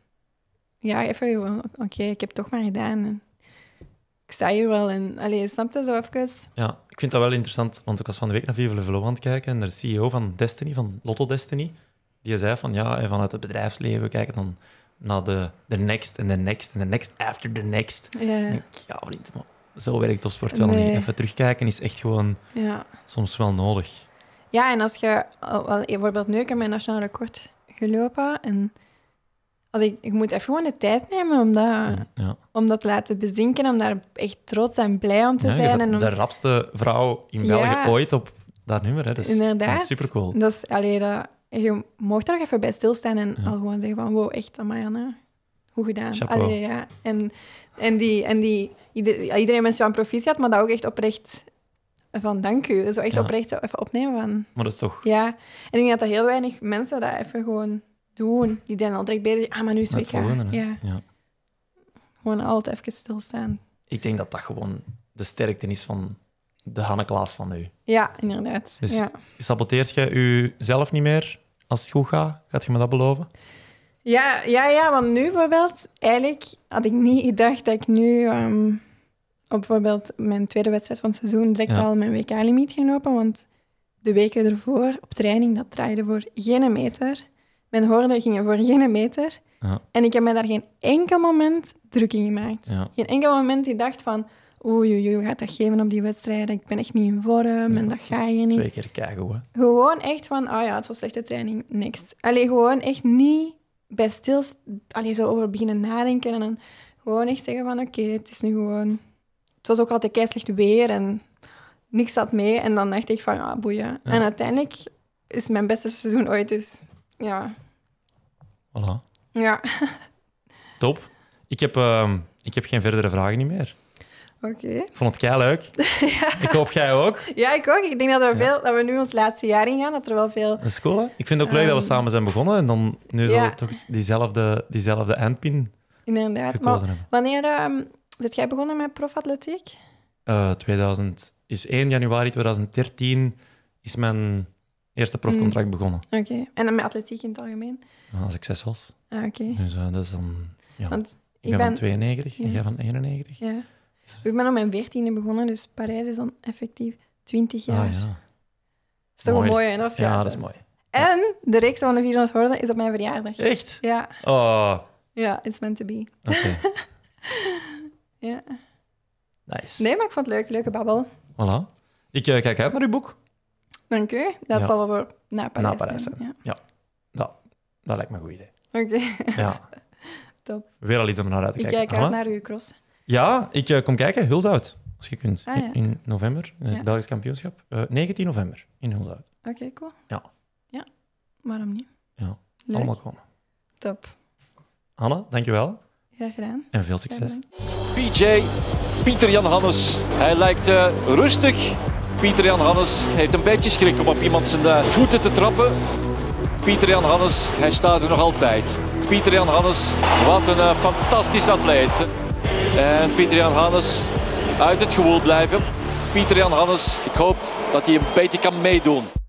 Ja, even, oké, ik heb toch maar gedaan ik sta hier wel en, Allee, snap je zo even? Ja, ik vind dat wel interessant, want ik was van de week naar Vive Velo aan het kijken en de CEO van Destiny, van Lotto Destiny, die zei van ja, vanuit het bedrijfsleven, we kijken dan naar de, de next en de next en de next after the next. Ja. ja, vriend, zo werkt sport wel niet. Even terugkijken is echt gewoon ja. soms wel nodig. Ja, en als je, bijvoorbeeld nu, ik heb mijn nationaal record gelopen en als ik, ik moet even gewoon de tijd nemen om dat, ja, om dat te laten bezinken, om daar echt trots en blij om te zijn. En De rapste vrouw in België ooit op dat nummer. Hè. Dus, Inderdaad. super cool. Dat is, dat, je mocht er nog even bij stilstaan en al gewoon zeggen van wow, echt, Amayana, hoe gedaan. Allee, ja. En, en die, en die iedereen mensen zo'n proficiat, maar dat ook echt oprecht van dank u. Zo echt oprecht even opnemen van. Maar dat is toch... Ja. En ik denk dat er heel weinig mensen dat even gewoon doen. Die zijn al direct bezig. Ah, maar nu is het weer. ja. ja. Gewoon altijd even stilstaan. Ik denk dat dat gewoon de sterkte is van de Hanne van u. Ja, inderdaad. Dus saboteert je jezelf niet meer als het goed gaat? Gaat je me dat beloven? Ja, ja, ja, want nu bijvoorbeeld, eigenlijk had ik niet gedacht dat ik nu ehm, op bijvoorbeeld mijn tweede wedstrijd van het seizoen direct al mijn WK-limiet ging lopen. Want de weken ervoor op training, dat draaide voor geen meter. Mijn hoorden gingen voor geen meter. Ja. En ik heb mij daar geen enkel moment druk in gemaakt. Geen enkel moment die dacht van... Oei, oei, gaat dat geven op die wedstrijden? Ik ben echt niet in vorm en dat ga je niet. Twee keer kegelen. Gewoon echt van... Ah oh ja, het was slechte training. niks. Allee, gewoon echt niet bij stil... alleen zo over beginnen nadenken en dan gewoon echt zeggen van... Oké, het is nu gewoon... Het was ook altijd keislecht weer en niks zat mee. En dan dacht ik van... Ah, boeien. En uiteindelijk is mijn beste seizoen ooit dus ja. Voilà. Ja. Top. Ik heb, ehm, ik heb geen verdere vragen niet meer. Oké. vond het kei leuk. ja. Ik hoop jij ook. Ja, ik ook. Ik denk dat, er veel, dat we nu ons laatste jaar in gaan, dat er wel veel... Dat is cool, Ik vind het ook leuk dat we ehm, samen zijn begonnen en dan nu ja. toch diezelfde, diezelfde eindpin Inderdaad. Maar, wanneer um, ehm, zit jij begonnen met profatletiek? Uh, eh, 2000 is 1 januari 2013 is mijn eerste profcontract hmm. begonnen. Oké, en dan met atletiek in het algemeen? als ik zes was. Ah, oké. Dus eh, dat is dan... Ja. Want ik, ben, van 92 ja. en jij van 91. Ja. Ik ben op mijn veertiende begonnen, dus Parijs is dan effectief 20 ah, jaar. Ah, ja. Dat is toch mooi. een mooie, hè? ja, dat is mooi. En de reeks van de 400 woorden is op mijn verjaardag. Echt? Ja. Oh. Ja, it's meant to be. Oké. ja. Nice. Nee, maar ik vond het leuk. Leuke babbel. Voilà. Ik eh, kijk uit naar uw boek. Dank okay, dat ja. zal wel naar Parijs, naar Parijs zijn. Ja, dat, lijkt me een goed idee. Oké. Ja. Top. Weer al iets om naar uit te kijken. Ik kijk uit naar uw cross. Ja, ik eh, kom kijken. Hulshout, als je kunt. Ah, in, november. het Belgisch kampioenschap. 19 eh, november in Hulshout. Oké, cool. Ja. Ja, waarom niet? Ja, allemaal komen. Top. Hanna, dankjewel. Graag gedaan. En veel succes. PJ, Pieter-Jan Hannes. Hij lijkt eh, rustig Pieter-Jan Hannes heeft een beetje schrik om op iemand zijn eh, voeten te trappen. Pieter-Jan Hannes, hij staat er nog altijd. Pieter-Jan Hannes, wat een eh, fantastisch atleet. En Pieter-Jan Hannes, uit het gewoel blijven. Pieter-Jan Hannes, ik hoop dat hij een beetje kan meedoen.